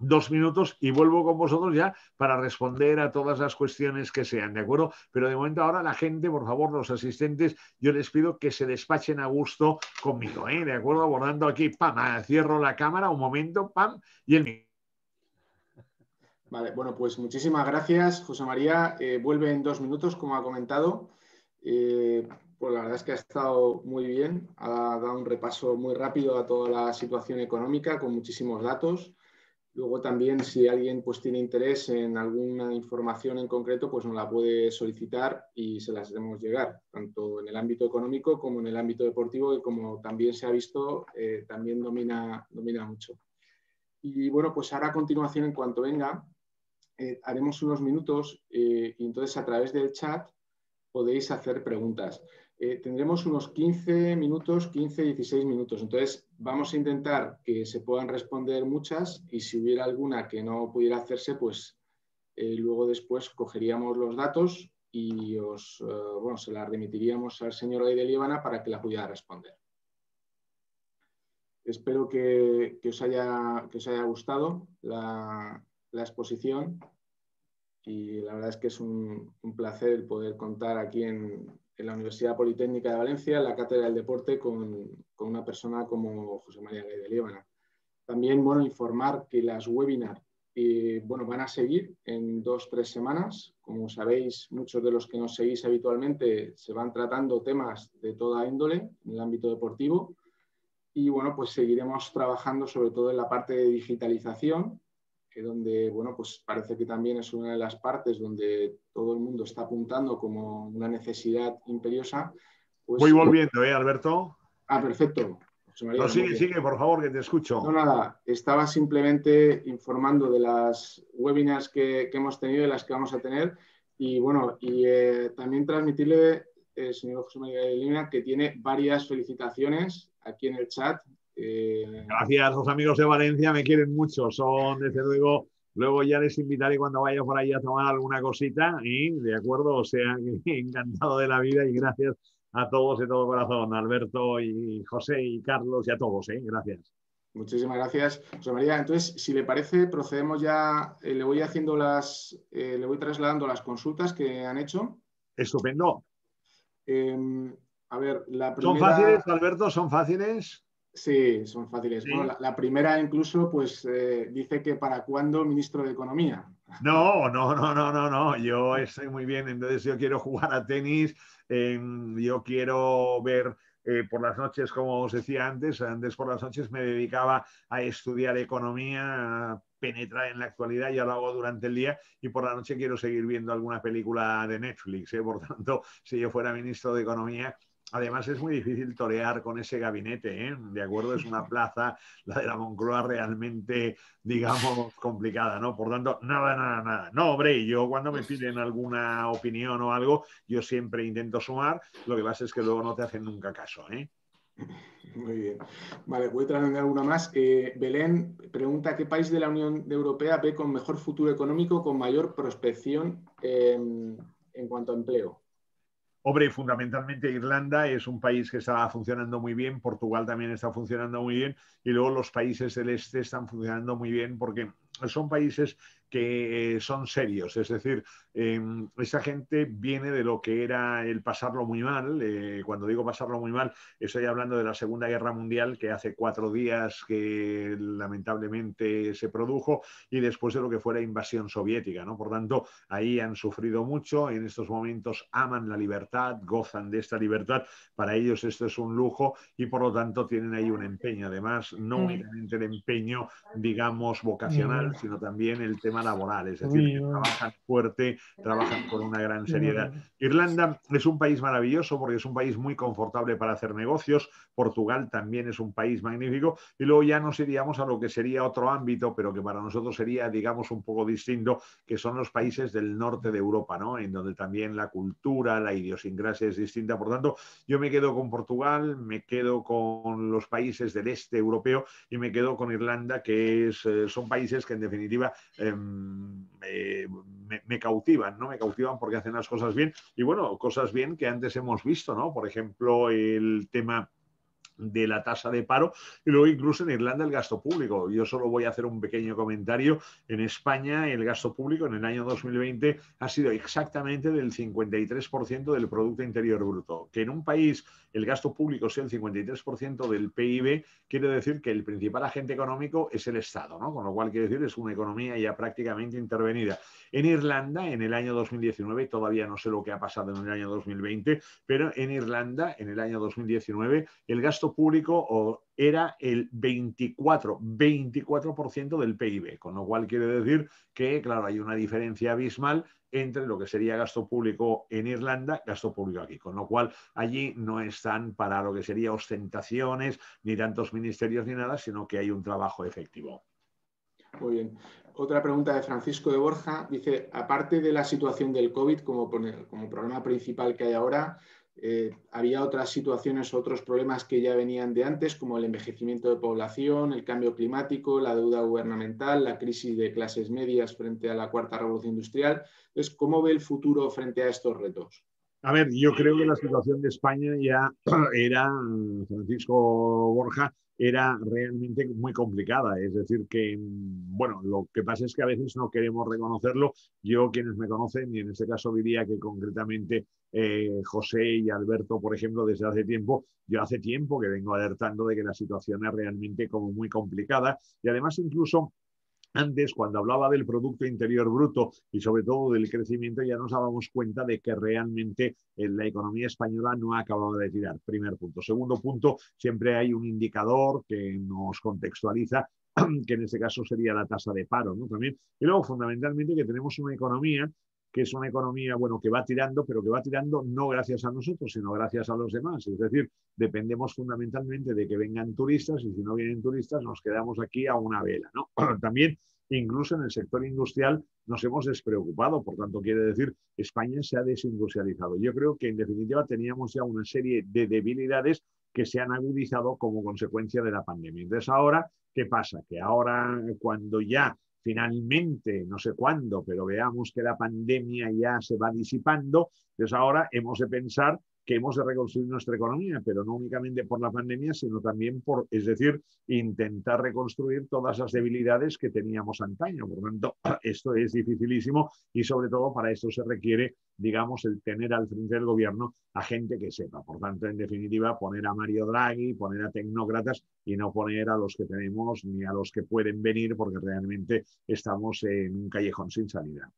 dos minutos y vuelvo con vosotros ya para responder a todas las cuestiones que sean, ¿de acuerdo? Pero de momento ahora la gente, por favor, los asistentes, yo les pido que se despachen a gusto conmigo, ¿eh? ¿De acuerdo? Abordando aquí, pam, cierro la cámara un momento, pam, y el micrófono Vale, bueno, pues muchísimas gracias, José María. Eh, vuelve en dos minutos, como ha comentado. Eh, pues la verdad es que ha estado muy bien, ha dado un repaso muy rápido a toda la situación económica con muchísimos datos. Luego también, si alguien pues, tiene interés en alguna información en concreto, pues nos la puede solicitar y se las debemos llegar, tanto en el ámbito económico como en el ámbito deportivo, que como también se ha visto, eh, también domina mucho. Y bueno, pues ahora a continuación, en cuanto venga, eh, haremos unos minutos eh, y entonces a través del chat podéis hacer preguntas. Eh, tendremos unos 15 minutos, 15, 16 minutos. Entonces vamos a intentar que se puedan responder muchas y si hubiera alguna que no pudiera hacerse, pues luego después cogeríamos los datos y os, bueno, se la remitiríamos al señor Aide Líbana para que la pudiera responder. Espero que, que, os, haya, que os haya gustado la, la exposición y la verdad es que es un, placer poder contar aquí en, la Universidad Politécnica de Valencia, la Cátedra del Deporte, con, una persona como José María de Líbana. También, bueno, informar que las webinars eh, bueno, van a seguir en dos, tres semanas. Como sabéis, muchos de los que nos seguís habitualmente se van tratando temas de toda índole en el ámbito deportivo. Y bueno, pues seguiremos trabajando sobre todo en la parte de digitalización donde bueno, pues parece que también es una de las partes donde todo el mundo está apuntando como una necesidad imperiosa. Pues Voy volviendo, ¿eh, Alberto? Ah, perfecto. no, sigue, sigue, por favor, que te escucho. No, nada, estaba simplemente informando de las webinars que, hemos tenido y las que vamos a tener. Y bueno, y eh, también transmitirle, eh, señor José María de Lina, que tiene varias felicitaciones aquí en el chat eh, gracias, los amigos de Valencia me quieren mucho, son desde luego, luego ya les invitaré cuando vaya por ahí a tomar alguna cosita, de acuerdo, o sea, [laughs] encantado de la vida y gracias a todos de todo corazón, Alberto y José y Carlos y a todos, eh, gracias. Muchísimas gracias, José María. Entonces, si le parece, procedemos ya, eh, le voy haciendo las, eh, le voy trasladando las consultas que han hecho. Estupendo. Em, a ver, la ¿Son fáciles, Alberto? ¿Son fáciles? Sí, son fáciles. la, primera incluso pues eh, dice que para cuándo ministro de Economía. No, no, no, no, no, no. Yo estoy muy bien. Entonces yo quiero jugar a tenis, em, yo quiero ver eh, por las noches, como os decía antes, antes por las noches me dedicaba a estudiar economía, a penetrar en la actualidad, ya lo hago durante el día y por la noche quiero seguir viendo alguna película de Netflix. ¿eh? Por tanto, si yo fuera ministro de Economía, Además es muy difícil torear con ese gabinete, ¿eh? De acuerdo, es una [laughs] plaza, la de la Moncloa realmente, digamos, complicada, ¿no? Por tanto, nada, nada, nada. No, hombre, yo cuando me piden alguna opinión o algo, yo siempre intento sumar, lo que pasa es que luego no te hacen nunca caso, ¿eh? Muy bien. Vale, voy tratando alguna más. Eh, Belén pregunta, ¿qué país de la Unión Europea ve con mejor futuro económico, con mayor prospección em, en cuanto a empleo? Hombre, fundamentalmente Irlanda es un país que está funcionando muy bien, Portugal también está funcionando muy bien y luego los países del este están funcionando muy bien porque son países que eh, son serios, es decir, Em, esa gente viene de lo que era el pasarlo muy mal. Eh, cuando digo pasarlo muy mal, estoy hablando de la Segunda Guerra Mundial, que hace cuatro días que lamentablemente se produjo, y después de lo que fue la invasión soviética. ¿no? Por tanto, ahí han sufrido mucho, en estos momentos aman la libertad, gozan de esta libertad. Para ellos esto es un lujo y por lo tanto tienen ahí un empeño. Además, no mm. únicamente el empeño, digamos, vocacional, mm. sino también el tema laboral. Es decir, que trabajan fuerte trabajan con una gran seriedad. Irlanda es un país maravilloso porque es un país muy confortable para hacer negocios. Portugal también es un país magnífico. Y luego ya nos iríamos a lo que sería otro ámbito, pero que para nosotros sería, digamos, un poco distinto, que son los países del norte de Europa, ¿no? En donde también la cultura, la idiosincrasia es distinta. Por tanto, yo me quedo con Portugal, me quedo con los países del este europeo y me quedo con Irlanda, que es, eh, son países que en definitiva em, eh, me, me cautivan ¿no? Me cautivan porque hacen las cosas bien. Y bueno, cosas bien que antes hemos visto, ¿no? Por ejemplo, el tema de la tasa de paro y luego incluso en Irlanda el gasto público. Yo solo voy a hacer un pequeño comentario. En España el gasto público en el año 2020 ha sido exactamente del 53% del Producto Interior Bruto. Que en un país el gasto público sea el 53% del PIB quiere decir que el principal agente económico es el Estado, ¿no? Con lo cual quiere decir es una economía ya prácticamente intervenida. En Irlanda en el año 2019, todavía no sé lo que ha pasado en el año 2020, pero en Irlanda en el año 2019 el gasto público era el 24, 24% del PIB, con lo cual quiere decir que, claro, hay una diferencia abismal entre lo que sería gasto público en Irlanda, gasto público aquí, con lo cual allí no están para lo que sería ostentaciones, ni tantos ministerios ni nada, sino que hay un trabajo efectivo. Muy bien. Otra pregunta de Francisco de Borja. Dice, aparte de la situación del COVID como, como problema principal que hay ahora, eh, había otras situaciones, otros problemas que ya venían de antes, como el envejecimiento de población, el cambio climático, la deuda gubernamental, la crisis de clases medias frente a la cuarta revolución industrial. Entonces, ¿cómo ve el futuro frente a estos retos? A ver, yo creo que la situación de España ya [clears throat] era, Francisco Borja, era realmente muy complicada. Es decir, que, bueno, lo que pasa es que a veces no queremos reconocerlo. Yo, quienes me conocen, y en este caso diría que concretamente eh, José y Alberto, por ejemplo, desde hace tiempo, yo hace tiempo que vengo alertando de que la situación es realmente como muy complicada. Y además, incluso antes, cuando hablaba del Producto Interior Bruto y sobre todo del crecimiento, ya nos dábamos cuenta de que realmente eh, la economía española no ha acabado de tirar. Primer punto. Segundo punto, siempre hay un indicador que nos contextualiza [clears throat] que en este caso sería la tasa de paro, ¿no? También. Y luego, fundamentalmente, que tenemos una economía que es una economía, bueno, que va tirando, pero que va tirando no gracias a nosotros, sino gracias a los demás. Es decir, dependemos fundamentalmente de que vengan turistas y si no vienen turistas nos quedamos aquí a una vela, [clears throat] También incluso en el sector industrial nos hemos despreocupado, por tanto quiere decir España se ha desindustrializado. Yo creo que en definitiva teníamos ya una serie de debilidades que se han agudizado como consecuencia de la pandemia. Entonces ahora, ¿qué pasa? Que ahora cuando ya finalmente, no sé cuándo, pero veamos que la pandemia ya se va disipando, entonces pues ahora hemos de pensar que hemos de reconstruir nuestra economía, pero no únicamente por la pandemia, sino también por, es decir, intentar reconstruir todas las debilidades que teníamos antaño. Por lo tanto, [clears throat] esto es dificilísimo y sobre todo para esto se requiere, digamos, el tener al frente del gobierno a gente que sepa. Por tanto, en definitiva, poner a Mario Draghi, poner a tecnócratas y no poner a los que tenemos ni a los que pueden venir, porque realmente estamos en un callejón sin salida.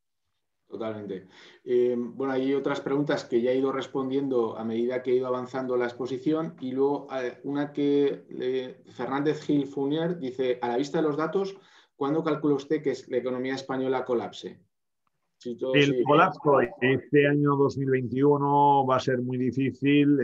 Totalmente. Eh, bueno, hay otras preguntas que ya he ido respondiendo a medida que he ido avanzando la exposición y luego eh, una que eh, Fernández Gil Funier dice, a la vista de los datos, ¿cuándo calcula usted que la economía española colapse? el colapso este año 2021 va a ser muy difícil,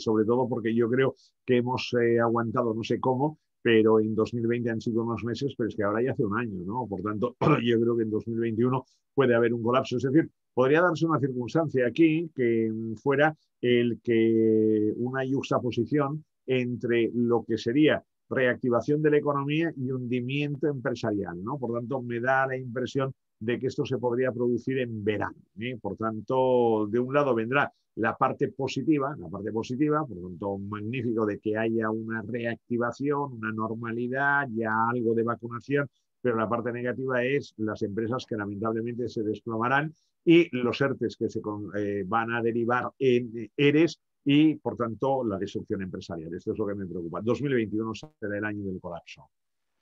sobre todo porque yo creo que hemos aguantado, no sé cómo, pero en 2020 han sido unos meses, pero es que ahora ya hace un año, ¿no? Por tanto, [clears throat] yo creo que en 2021 puede haber un colapso. Es decir, podría darse una circunstancia aquí que mm, fuera el que una yuxtaposición entre lo que sería reactivación de la economía y hundimiento empresarial, ¿no? Por tanto, me da la impresión de que esto se podría producir en verano. ¿eh? Por tanto, de un lado vendrá la parte positiva, la parte positiva, por lo tanto, magnífico de que haya una reactivación, una normalidad, ya algo de vacunación, pero la parte negativa es las empresas que lamentablemente se desplomarán y los ERTES que se eh, van a derivar en ERES y, por tanto, la destrucción empresarial. Esto es lo que me preocupa. 2021 será el año del colapso.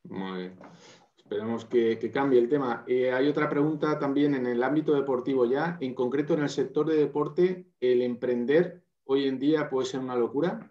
Muy bien. Esperemos que, cambie el tema. Eh, hay otra pregunta también en el ámbito deportivo ya, en concreto en el sector de deporte, ¿el emprender hoy en día puede ser una locura?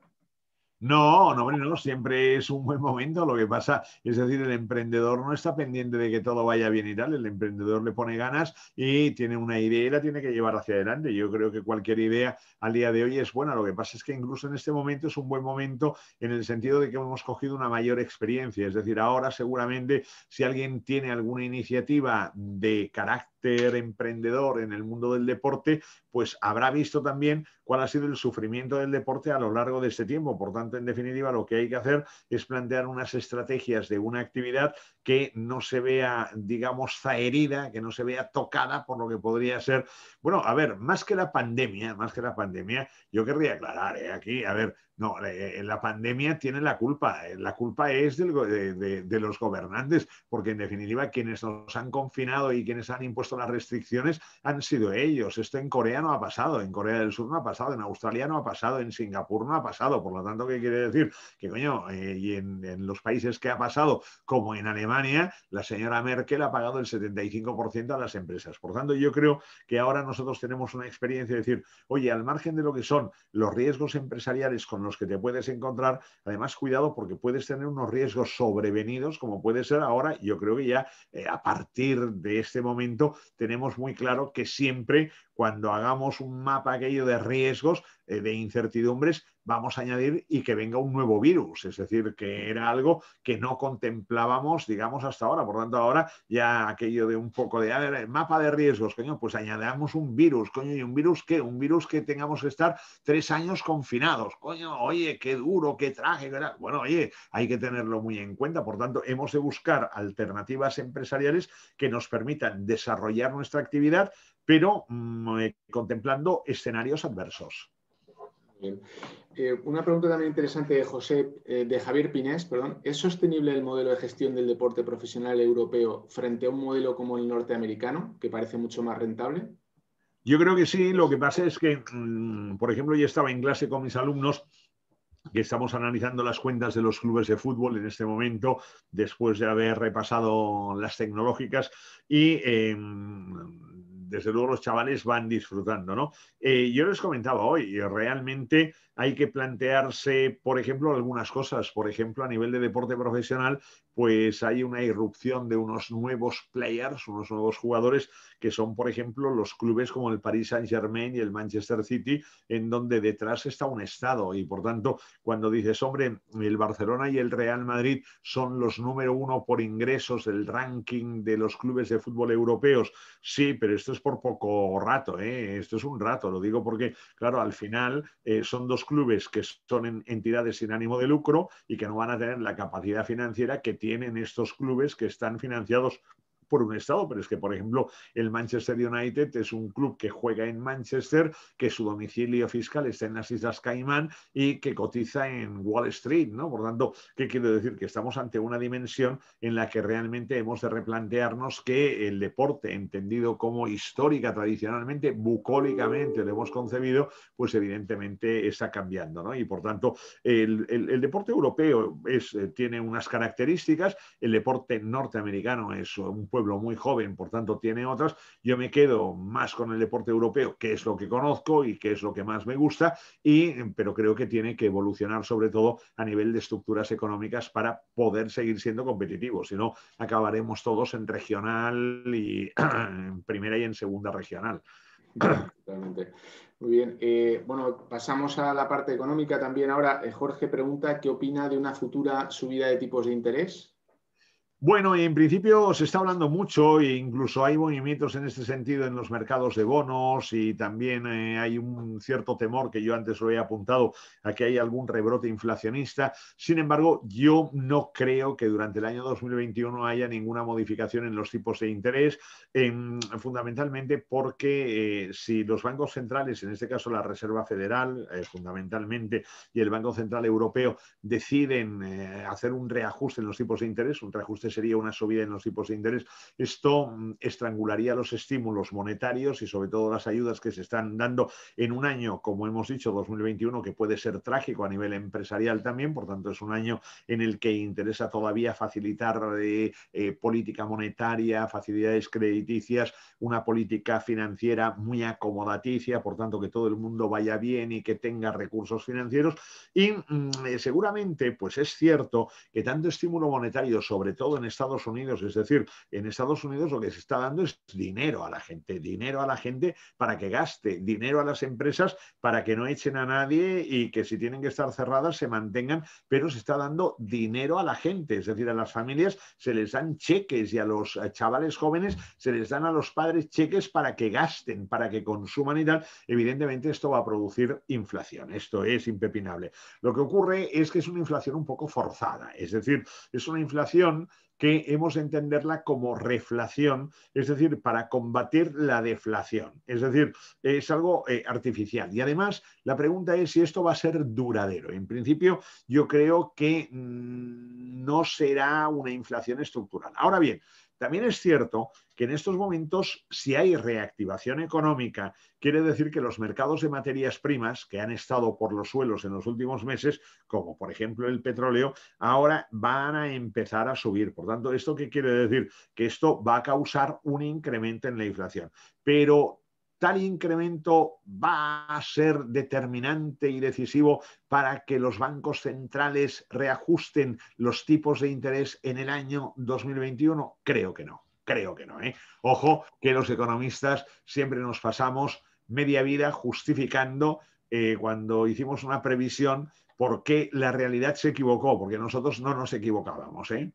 No, no, no, siempre es un buen momento. Lo que pasa es decir, el emprendedor no está pendiente de que todo vaya bien y tal. El emprendedor le pone ganas y tiene una idea y la tiene que llevar hacia adelante. Yo creo que cualquier idea al día de hoy es buena. Lo que pasa es que incluso en este momento es un buen momento en el sentido de que hemos cogido una mayor experiencia. Es decir, ahora seguramente si alguien tiene alguna iniciativa de carácter emprendedor en el mundo del deporte, pues habrá visto también cuál ha sido el sufrimiento del deporte a lo largo de este tiempo. Por tanto, en definitiva, lo que hay que hacer es plantear unas estrategias de una actividad que no se vea, digamos, zaherida, que no se vea tocada por lo que podría ser. Bueno, a ver, más que la pandemia, más que la pandemia, yo querría aclarar ¿eh? aquí, a ver, no, eh, eh, la pandemia tiene la culpa. Eh, la culpa es de, los gobernantes, porque en definitiva quienes nos han confinado y quienes han impuesto las restricciones han sido ellos. Esto en Corea no ha pasado, en Corea del Sur no ha pasado, en Australia no ha pasado, en Singapur no ha pasado. Por lo tanto, ¿qué quiere decir? Que coño, y en, en, los países que ha pasado, como en Alemania, la señora Merkel ha pagado el 75% a las empresas. Por tanto, yo creo que ahora nosotros tenemos una experiencia de decir, oye, al margen de lo que son los riesgos empresariales con los que te puedes encontrar. Además, cuidado porque puedes tener unos riesgos sobrevenidos, como puede ser ahora. Yo creo que ya eh, a partir de este momento tenemos muy claro que siempre cuando hagamos un mapa aquello de riesgos, eh, de incertidumbres, vamos a añadir y que venga un nuevo virus, es decir, que era algo que no contemplábamos, digamos, hasta ahora. Por tanto, ahora ya aquello de un poco de, mapa de riesgos, coño, pues añadamos un virus, coño, ¿y un virus qué? Un virus que tengamos que estar tres años confinados, coño, oye, qué duro, qué traje, ¿verdad? bueno, oye, hay que tenerlo muy en cuenta. Por tanto, hemos de buscar alternativas empresariales que nos permitan desarrollar nuestra actividad, pero mm, eh, contemplando escenarios adversos. Bien. Eh, una pregunta también interesante de José, eh, de Javier Pinés, perdón. ¿Es sostenible el modelo de gestión del deporte profesional europeo frente a un modelo como el norteamericano, que parece mucho más rentable? Yo creo que sí. Lo que pasa es que, mm, por ejemplo, yo estaba en clase con mis alumnos que estamos analizando las cuentas de los clubes de fútbol en este momento, después de haber repasado las tecnológicas, y em, desde luego los chavales van disfrutando, ¿no? Eh, yo les comentaba hoy, eh, realmente hay que plantearse, por ejemplo, algunas cosas, por ejemplo, a nivel de deporte profesional, pues hay una irrupción de unos nuevos players, unos nuevos jugadores, que son, por ejemplo, los clubes como el Paris Saint-Germain y el Manchester City, en donde detrás está un Estado. Y por tanto, cuando dices, hombre, el Barcelona y el Real Madrid son los número uno por ingresos del ranking de los clubes de fútbol europeos, sí, pero esto es por poco rato, ¿eh? esto es un rato, lo digo porque, claro, al final eh, son dos clubes que son entidades sin ánimo de lucro y que no van a tener la capacidad financiera que tienen estos clubes que están financiados por un estado, pero es que, por ejemplo, el Manchester United es un club que juega en Manchester, que su domicilio fiscal está en las Islas Caimán y que cotiza en Wall Street, ¿no? Por tanto, ¿qué quiero decir? Que estamos ante una dimensión en la que realmente hemos de replantearnos que el deporte, entendido como histórica, tradicionalmente, bucólicamente lo hemos concebido, pues evidentemente está cambiando, ¿no? Y por tanto, el, deporte europeo es, eh, tiene unas características, el deporte norteamericano es un pueblo muy joven, por tanto tiene otras. Yo me quedo más con el deporte europeo, que es lo que conozco y que es lo que más me gusta, y, pero creo que tiene que evolucionar sobre todo a nivel de estructuras económicas para poder seguir siendo competitivos. Si no, acabaremos todos en regional y [clears throat] en primera y en segunda regional. Muy bien. Eh, bueno, pasamos a la parte económica también. Ahora, eh, Jorge pregunta, ¿qué opina de una futura subida de tipos de interés? Bueno, en principio se está hablando mucho e incluso hay movimientos en este sentido en los mercados de bonos y también eh, hay un cierto temor que yo antes lo he apuntado a que hay algún rebrote inflacionista. Sin embargo, yo no creo que durante el año 2021 haya ninguna modificación en los tipos de interés, em, fundamentalmente porque eh, si los bancos centrales, en este caso la Reserva Federal eh, fundamentalmente y el Banco Central Europeo, deciden hacer un reajuste en los tipos de interés, un reajuste sería una subida en los tipos de interés. Esto mm, estrangularía los estímulos monetarios y sobre todo las ayudas que se están dando en un año, como hemos dicho, 2021, que puede ser trágico a nivel empresarial también, por tanto es un año en el que interesa todavía facilitar eh, eh, política monetaria, facilidades crediticias, una política financiera muy acomodaticia, por tanto que todo el mundo vaya bien y que tenga recursos financieros. Y mm, eh, seguramente, pues es cierto que tanto estímulo monetario, sobre todo en Estados Unidos. Es decir, en Estados Unidos lo que se está dando es dinero a la gente, dinero a la gente para que gaste, dinero a las empresas para que no echen a nadie y que si tienen que estar cerradas se mantengan, pero se está dando dinero a la gente. Es decir, a las familias se les dan cheques y a los chavales jóvenes se les dan a los padres cheques para que gasten, para que consuman y tal. Evidentemente esto va a producir inflación. Esto es impepinable. Lo que ocurre es que es una inflación un poco forzada. Es decir, es una inflación que hemos de entenderla como reflación, es decir, para combatir la deflación. Es decir, es algo eh, artificial. Y además, la pregunta es si esto va a ser duradero. En principio, yo creo que mm, no será una inflación estructural. Ahora bien, también es cierto que en estos momentos, si hay reactivación económica, quiere decir que los mercados de materias primas que han estado por los suelos en los últimos meses, como por ejemplo el petróleo, ahora van a empezar a subir. Por tanto, ¿esto qué quiere decir? Que esto va a causar un incremento en la inflación. Pero tal incremento va a ser determinante y decisivo para que los bancos centrales reajusten los tipos de interés en el año 2021? Creo que no, creo que no. ¿eh? Ojo que los economistas siempre nos pasamos media vida justificando eh, cuando hicimos una previsión por qué la realidad se equivocó, porque nosotros no nos equivocábamos. ¿eh?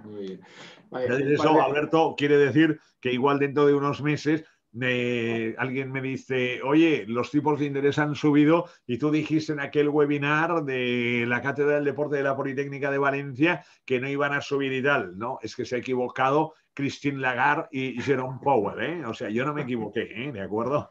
[laughs] eso, oh, Alberto, quiere decir que igual dentro de unos meses alguien me dice, oye, los tipos de interés han subido y tú dijiste en aquel webinar de la Cátedra del Deporte de la Politécnica de Valencia que no iban a subir y tal. No, es que se ha equivocado Christine Lagarde y Jerome Powell. ¿eh? O sea, yo no me equivoqué, ¿eh? ¿de acuerdo?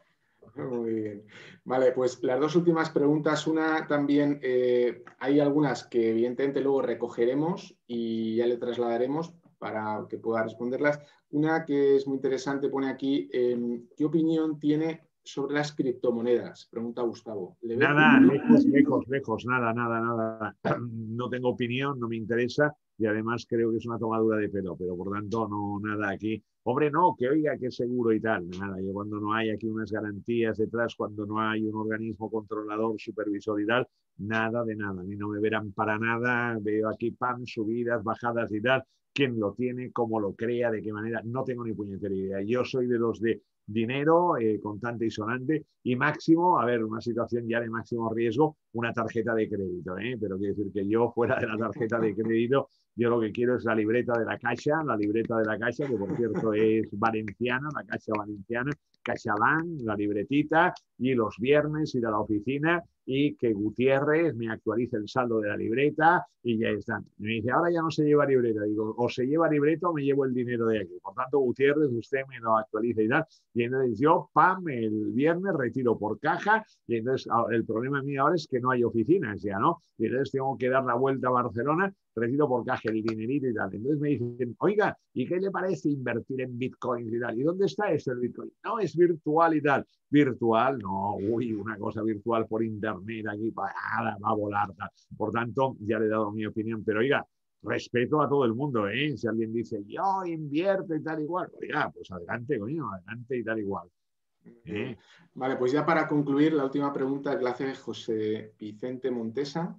Muy bien. Vale, pues las dos últimas preguntas. Una también, eh, hay algunas que evidentemente luego recogeremos y ya le trasladaremos, para que pueda responderlas. Una que es muy interesante pone aquí, em, ¿qué opinión tiene sobre las criptomonedas? Pregunta Gustavo. nada, lejos, lejos, lejos, nada, nada, nada. [clears throat] No tengo opinión, no me interesa y además creo que es una tomadura de pelo, pero por tanto no, nada aquí. Hombre, no, que oiga, que es seguro y tal. Nada, y cuando no hay aquí unas garantías detrás, cuando no hay un organismo controlador, supervisor y tal, nada de nada. A mí no me verán para nada. Veo aquí, pan, subidas, bajadas y tal quién lo tiene, cómo lo crea, de qué manera, no tengo ni puñetera idea. Yo soy de los de dinero, eh, contante y sonante, y máximo, a ver, una situación ya de máximo riesgo, una tarjeta de crédito, ¿eh? pero quiero decir que yo fuera de la tarjeta de crédito, yo lo que quiero es la libreta de la Caixa, la libreta de la Caixa, que por cierto es valenciana, la Caixa valenciana, CaixaBank, la libretita, y los viernes ir a la oficina y que Gutiérrez me actualice el saldo de la libreta y ya está. me dice, ahora ya no se lleva libreta. Digo, o se lleva libreta o me llevo el dinero de aquí. Por tanto, Gutiérrez, usted me lo actualiza y tal. Y entonces yo, pam, el viernes retiro por caja y entonces ah, el problema mío ahora es que no hay oficinas ya, ¿no? Y entonces tengo que dar la vuelta a Barcelona recibo por caja el dinerito y tal. Entonces me dicen, oiga, ¿y qué le parece invertir en Bitcoin y tal? ¿Y dónde está ese bitcoin? No, es virtual y tal. Virtual, no, uy, una cosa virtual por internet aquí, nada, va a volar. Tal. Por tanto, ya le he dado mi opinión, pero oiga, respeto a todo el mundo, ¿eh? Si alguien dice, yo invierto y tal igual, oiga, pues adelante, coño, adelante y tal igual. ¿eh? Vale, pues ya para concluir, la última pregunta que la hace José Vicente Montesa.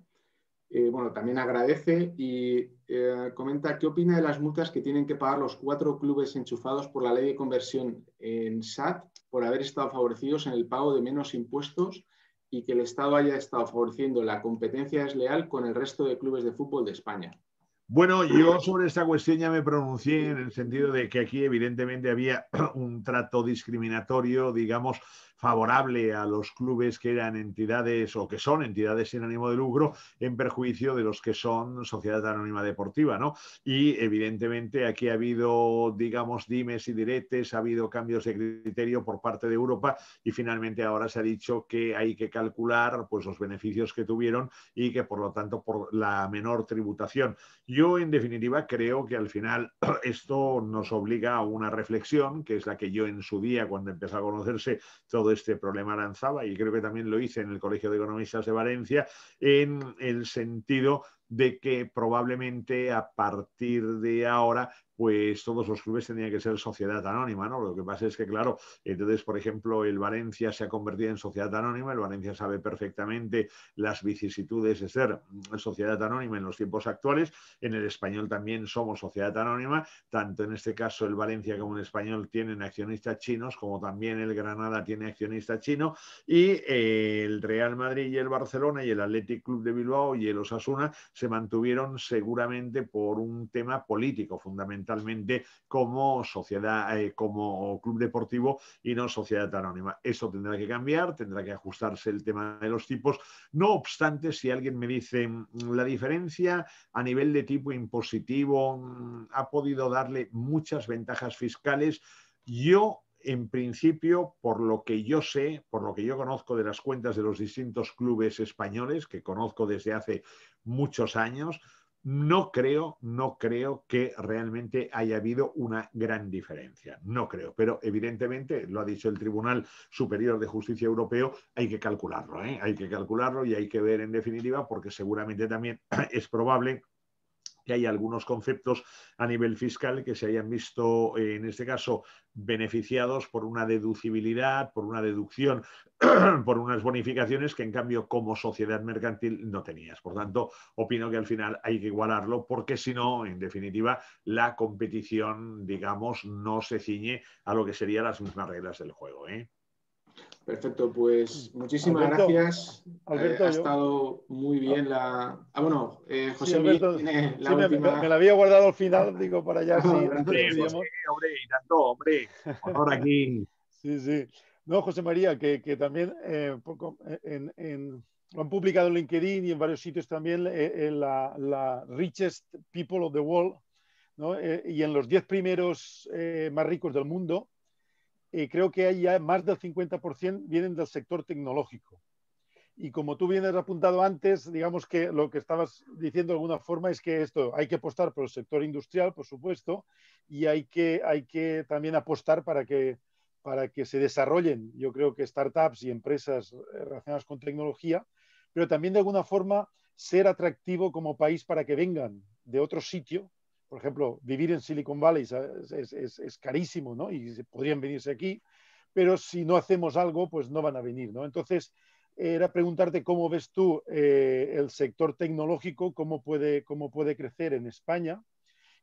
Eh, bueno, también agradece y eh, comenta qué opina de las multas que tienen que pagar los cuatro clubes enchufados por la ley de conversión en SAT por haber estado favorecidos en el pago de menos impuestos y que el Estado haya estado favoreciendo la competencia desleal con el resto de clubes de fútbol de España. Bueno, yo sobre esta cuestión ya me pronuncié en el sentido de que aquí evidentemente había [clears throat] un trato discriminatorio, digamos, favorable a los clubes que eran entidades o que son entidades sin ánimo de lucro en perjuicio de los que son sociedad anónima deportiva, ¿no? Y evidentemente aquí ha habido, digamos, dimes y diretes, ha habido cambios de criterio por parte de Europa y finalmente ahora se ha dicho que hay que calcular pues los beneficios que tuvieron y que por lo tanto por la menor tributación. Yo en definitiva creo que al final [clears throat] esto nos obliga a una reflexión que es la que yo en su día cuando empezó a conocerse todo este problema lanzaba y creo que también lo hice en el Colegio de Economistas de Valencia, en el sentido de que probablemente a partir de ahora pues todos los clubes tenían que ser sociedad anónima, ¿no? Lo que pasa es que, claro, entonces, por ejemplo, el Valencia se ha convertido en sociedad anónima, el Valencia sabe perfectamente las vicisitudes de ser sociedad anónima en los tiempos actuales, en el español también somos sociedad anónima, tanto en este caso el Valencia como el español tienen accionistas chinos, como también el Granada tiene accionista chino, y eh, el Real Madrid y el Barcelona y el Athletic Club de Bilbao y el Osasuna se mantuvieron seguramente por un tema político fundamental fundamentalmente como sociedad, eh, como club deportivo y no sociedad anónima. Eso tendrá que cambiar, tendrá que ajustarse el tema de los tipos. No obstante, si alguien me dice mm, la diferencia a nivel de tipo impositivo mm, ha podido darle muchas ventajas fiscales, yo en principio, por lo que yo sé, por lo que yo conozco de las cuentas de los distintos clubes españoles, que conozco desde hace muchos años, no creo, no creo que realmente haya habido una gran diferencia. No creo, pero evidentemente, lo ha dicho el Tribunal Superior de Justicia Europeo, hay que calcularlo, ¿eh? hay que calcularlo y hay que ver en definitiva, porque seguramente también [clears throat] es probable que hay algunos conceptos a nivel fiscal que se hayan visto, eh, en este caso, beneficiados por una deducibilidad, por una deducción, [clears throat] por unas bonificaciones que en cambio como sociedad mercantil no tenías. Por tanto, opino que al final hay que igualarlo porque si no, en definitiva, la competición, digamos, no se ciñe a lo que serían las mismas reglas del juego. ¿eh? Perfecto, pues muchísimas gracias. Alberto, eh, ha estado muy bien la. Ah, bueno, eh, José María Me, la había guardado al final, digo, para allá. [laughs] sí, eh, [laughs] sí, sí, No, José María, que, también lo han publicado en LinkedIn y en varios sitios también en la, Richest People of the World, ¿no? y en los 10 primeros más ricos del mundo eh, creo que hay ya más del 50% vienen del sector tecnológico. Y como tú vienes apuntado antes, digamos que lo que estabas diciendo de alguna forma es que esto hay que apostar por el sector industrial, por supuesto, y hay que, hay que también apostar para que, para que se desarrollen, yo creo que startups y empresas eh, relacionadas con tecnología, pero también de alguna forma ser atractivo como país para que vengan de otro sitio por ejemplo, vivir en Silicon Valley es, carísimo, ¿no? Y podrían venirse aquí, pero si no hacemos algo, pues no van a venir, ¿no? Entonces, era preguntarte cómo ves tú eh, el sector tecnológico, cómo puede, cómo puede crecer en España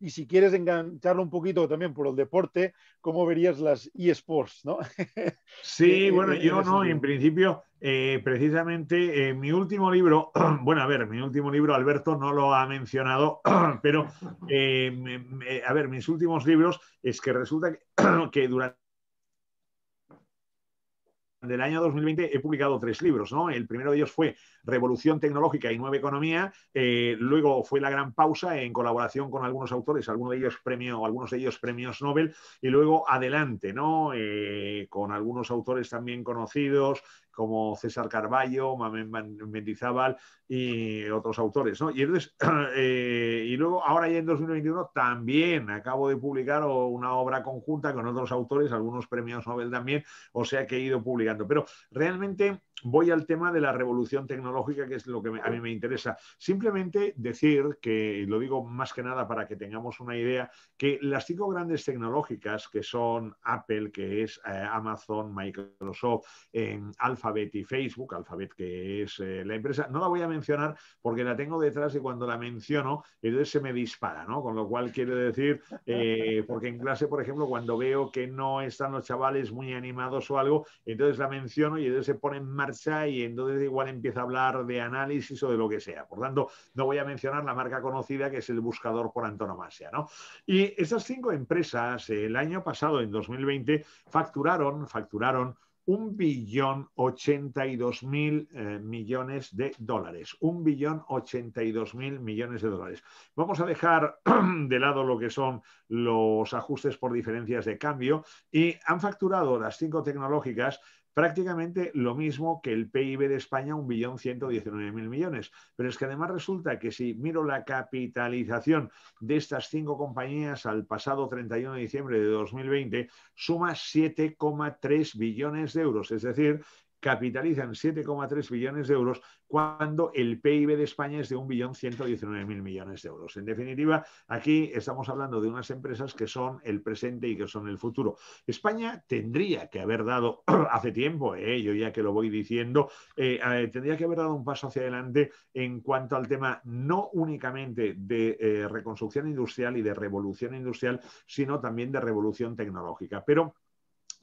y si quieres engancharlo un poquito también por el deporte, ¿cómo verías las eSports? ¿no? [laughs] Sí, eh, eh, bueno, yo eh, no, en principio, precisamente mi último libro, [clears throat] bueno, a ver, mi último libro, Alberto no lo ha mencionado, [clears throat] pero a ver, mis últimos libros es que resulta que [clears throat] durante del año 2020 he publicado tres libros, ¿no? El primero de ellos fue Revolución Tecnológica y Nueva Economía, eh, luego fue La Gran Pausa en colaboración con algunos autores, algunos de ellos premio, algunos de ellos premios Nobel, y luego Adelante, ¿no? Eh, con algunos autores también conocidos, como César Carballo, Mendizábal y otros autores. Y, [clears throat] eh, y luego, ahora ya en 2021, también acabo de publicar una obra conjunta con otros autores, algunos premios Nobel también, o sea que he ido publicando. Pero realmente voy al tema de la revolución tecnológica, que es lo que a mí me interesa. Simplemente decir, que lo digo más que nada para que tengamos una idea, que las cinco grandes tecnológicas, que son Apple, que es eh, Amazon, Microsoft, eh, Alphabet y Facebook, Alphabet que es eh, la empresa, no la voy a mencionar porque la tengo detrás y cuando la menciono, entonces se me dispara, ¿no? Con lo cual quiero decir, porque en clase, por ejemplo, cuando veo que no están los chavales muy animados o algo, entonces la menciono y entonces se ponen más marcha y entonces igual empieza a hablar de análisis o de lo que sea. Por tanto, no voy a mencionar la marca conocida que es el buscador por antonomasia. Y esas cinco empresas el año pasado, en 2020, facturaron, facturaron un billón ochenta mil eh, millones de dólares. Un billón ochenta mil millones de dólares. Vamos a dejar [clears throat] de lado lo que son los ajustes por diferencias de cambio y han facturado las cinco tecnológicas prácticamente lo mismo que el PIB de España, 1.119.000 millones. Pero es que además resulta que si miro la capitalización de estas cinco compañías al pasado 31 de diciembre de 2020, suma 7,3 billones de euros. Es decir, capitalizan 7,3 billones de euros cuando el PIB de España es de 1.119.000 millones de euros. En definitiva, aquí estamos hablando de unas empresas que son el presente y que son el futuro. España tendría que haber dado, [clears throat] hace tiempo, eh, yo ya que lo voy diciendo, eh, tendría que haber dado un paso hacia adelante en cuanto al tema no únicamente de eh, reconstrucción industrial y de revolución industrial, sino también de revolución tecnológica. Pero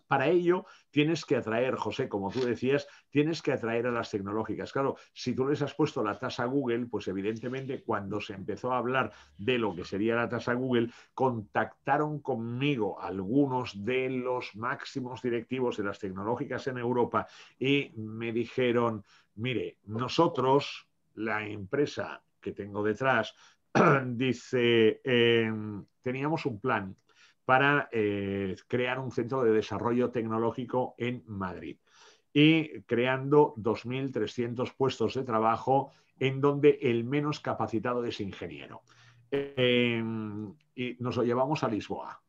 para ello tienes que atraer, José, como tú decías, tienes que atraer a las tecnológicas. Claro, si tú les has puesto la tasa Google, pues evidentemente cuando se empezó a hablar de lo que sería la tasa Google, contactaron conmigo algunos de los máximos directivos de las tecnológicas en Europa y me dijeron, mire, nosotros, la empresa que tengo detrás, [clears throat] dice, em, teníamos un plan para eh, crear un centro de desarrollo tecnológico en Madrid y creando 2.300 puestos de trabajo en donde el menos capacitado es ingeniero. Eh, y nos lo llevamos a Lisboa.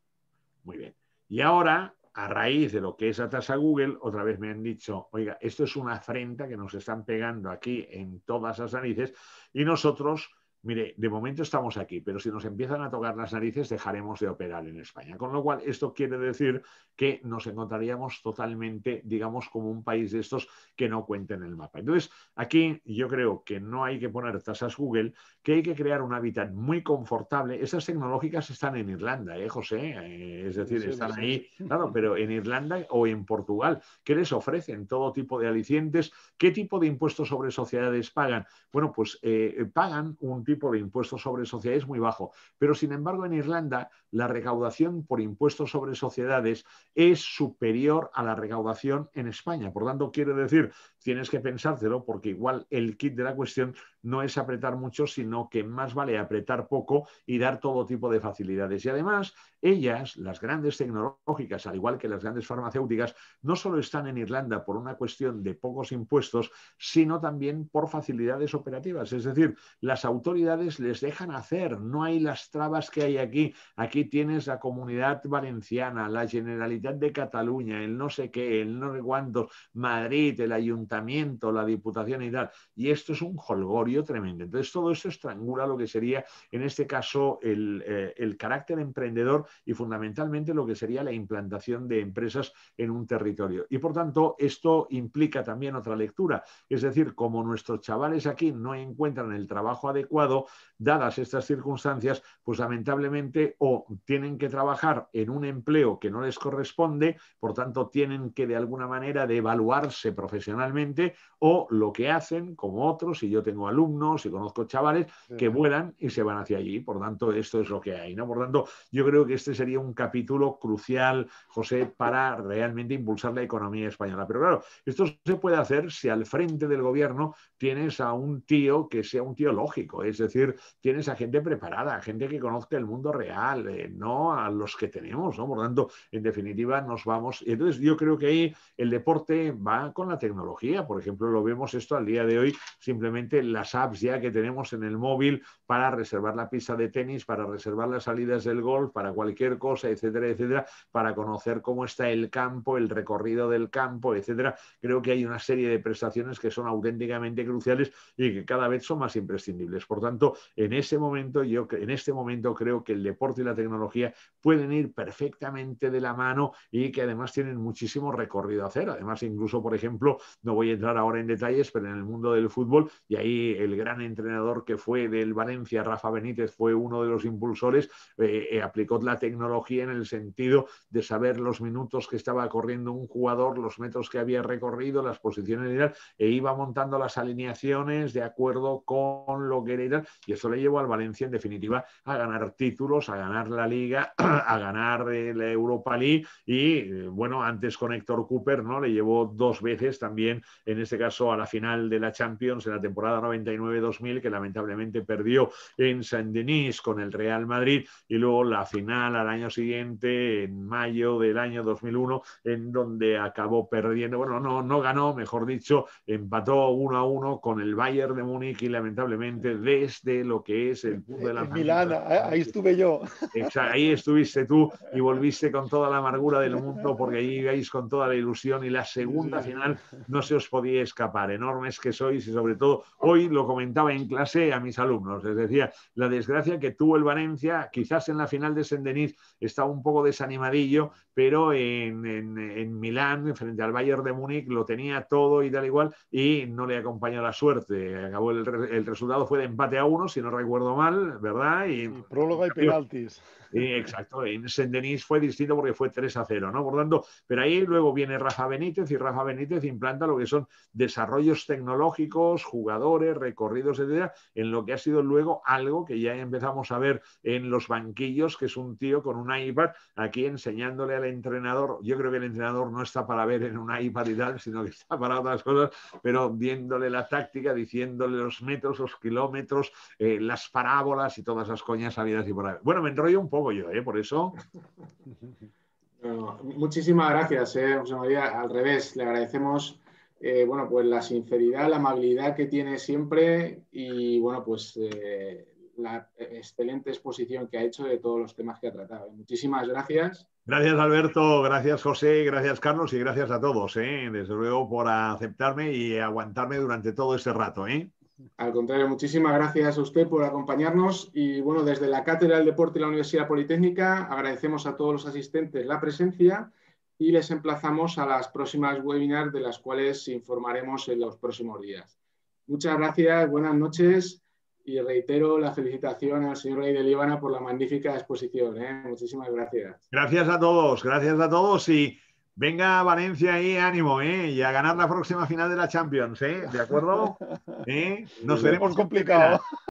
Muy bien. Y ahora, a raíz de lo que es la tasa Google, otra vez me han dicho, oiga, esto es una afrenta que nos están pegando aquí en todas las narices y nosotros mire, de momento estamos aquí, pero si nos empiezan a tocar las narices, dejaremos de operar en España. Con lo cual, esto quiere decir que nos encontraríamos totalmente, digamos, como un país de estos que no cuenta en el mapa. Entonces, aquí yo creo que no hay que poner tasas Google, que hay que crear un hábitat muy confortable. Estas tecnológicas están en Irlanda, ¿eh, José? Eh, es decir, están ahí, claro, pero en Irlanda o en Portugal, ¿qué les ofrecen? Todo tipo de alicientes. ¿Qué tipo de impuestos sobre sociedades pagan? Bueno, pues eh, pagan un tipo de impuesto sobre sociedades muy bajo. Pero sin embargo, en Irlanda la recaudación por impuestos sobre sociedades es superior a la recaudación en España. Por tanto, quiere decir, tienes que pensártelo porque igual el kit de la cuestión no es apretar mucho, sino que más vale apretar poco y dar todo tipo de facilidades. Y además, ellas, las grandes tecnológicas, al igual que las grandes farmacéuticas, no solo están en Irlanda por una cuestión de pocos impuestos, sino también por facilidades operativas. Es decir, las autoridades les dejan hacer, no hay las trabas que hay aquí. Aquí tienes la comunidad valenciana, la Generalitat de Cataluña, el no sé qué, el no sé cuánto, Madrid, el ayuntamiento, la diputación y tal. Y esto es un holgorio tremendo. Entonces, todo eso estrangula lo que sería, en este caso, el, eh, el carácter emprendedor y fundamentalmente lo que sería la implantación de empresas en un territorio. Y por tanto, esto implica también otra lectura. Es decir, como nuestros chavales aquí no encuentran el trabajo adecuado, dadas estas circunstancias, pues lamentablemente o tienen que trabajar en un empleo que no les corresponde, por tanto tienen que de alguna manera devaluarse profesionalmente o lo que hacen, como otros, y yo tengo alumnos y conozco chavales que vuelan y se van hacia allí, por tanto esto es lo que hay, ¿no? Por tanto, yo creo que este sería un capítulo crucial, José, para realmente impulsar la economía española. Pero claro, esto se puede hacer si al frente del gobierno tienes a un tío que sea un tío lógico, es decir, tienes a gente preparada, gente que conozca el mundo real, eh, no a los que tenemos, ¿no? Por tanto, en definitiva, nos vamos. Entonces, yo creo que ahí el deporte va con la tecnología. Por ejemplo, lo vemos esto al día de hoy, simplemente las apps ya que tenemos en el móvil para reservar la pista de tenis, para reservar las salidas del golf, para cualquier cosa, etcétera, etcétera, para conocer cómo está el campo, el recorrido del campo, etcétera. Creo que hay una serie de prestaciones que son auténticamente cruciales y que cada vez son más imprescindibles. Por tanto, en ese momento, yo en este momento creo que el deporte y la tecnología tecnología pueden ir perfectamente de la mano y que además tienen muchísimo recorrido a hacer. Además, incluso, por ejemplo, no voy a entrar ahora en detalles, pero en el mundo del fútbol, y ahí el gran entrenador que fue del Valencia, Rafa Benítez, fue uno de los impulsores, eh, eh, aplicó la tecnología en el sentido de saber los minutos que estaba corriendo un jugador, los metros que había recorrido, las posiciones, y tal e iba montando las alineaciones de acuerdo con lo que era y eso le llevó al Valencia, en definitiva, a ganar títulos, a ganar la liga, [clears throat] a ganar la Europa League y, eh, bueno, antes con Héctor Cooper, ¿no? Le llevó dos veces también, en este caso a la final de la Champions en la temporada 99-2000, que lamentablemente perdió en Saint-Denis con el Real Madrid y luego la final al año siguiente, en mayo del año 2001, en donde acabó perdiendo, bueno, no, no ganó, mejor dicho, empató uno a uno con el Bayern de Múnich y lamentablemente desde lo que es el club de la... Milana, ahí estuve yo. Eh, ahí estuviste tú y volviste con toda la amargura del mundo porque ahí ibais con toda la ilusión y la segunda final no se os podía escapar. Enormes que sois y sobre todo hoy lo comentaba en clase a mis alumnos. Les decía, la desgracia que tuvo el Valencia, quizás en la final de Denis, estaba un poco desanimadillo, pero en, en, en Milán, frente al Bayern de Múnich, lo tenía todo y tal igual y no le acompañó la suerte. Acabó el, resultado fue de empate a uno, si no recuerdo mal, ¿verdad? Y, prólogo y penaltis exacto, en Saint Denis fue distinto porque fue 3 a 0, ¿no? Por tanto, pero ahí luego viene Rafa Benítez y Rafa Benítez implanta lo que son desarrollos tecnológicos, jugadores, recorridos, etcétera, en lo que ha sido luego algo que ya empezamos a ver en los banquillos, que es un tío con un iPad aquí enseñándole al entrenador. Yo creo que el entrenador no está para ver en un iPad y tal, sino que está para otras cosas, pero viéndole la táctica, diciéndole los metros, los kilómetros, eh, las parábolas y todas esas coñas salidas y por ahí. Bueno, me enrollo un poco pues eh, por eso. [laughs] muchísimas gracias, eh, José María. Al revés, le agradecemos eh, bueno, pues la sinceridad, la amabilidad que tiene siempre y bueno, pues la excelente exposición que ha hecho de todos los temas que ha tratado. Muchísimas gracias. Gracias Alberto, gracias José, gracias Carlos y gracias a todos, desde luego por aceptarme y aguantarme durante todo este rato. Al contrario, muchísimas gracias a usted por acompañarnos y bueno, desde la Cátedra del Deporte y la Universidad Politécnica agradecemos a todos los asistentes la presencia y les emplazamos a las próximas webinars de las cuales informaremos en los próximos días. Muchas gracias, buenas noches y reitero la felicitación al señor Rey de Líbana por la magnífica exposición. ¿eh? Muchísimas gracias. Gracias a todos, gracias a todos y Venga, Valencia, ahí, ánimo, ¿eh? Y a ganar la próxima final de la Champions, ¿eh? ¿De acuerdo? [laughs] ¿Eh? Nos veremos complicado.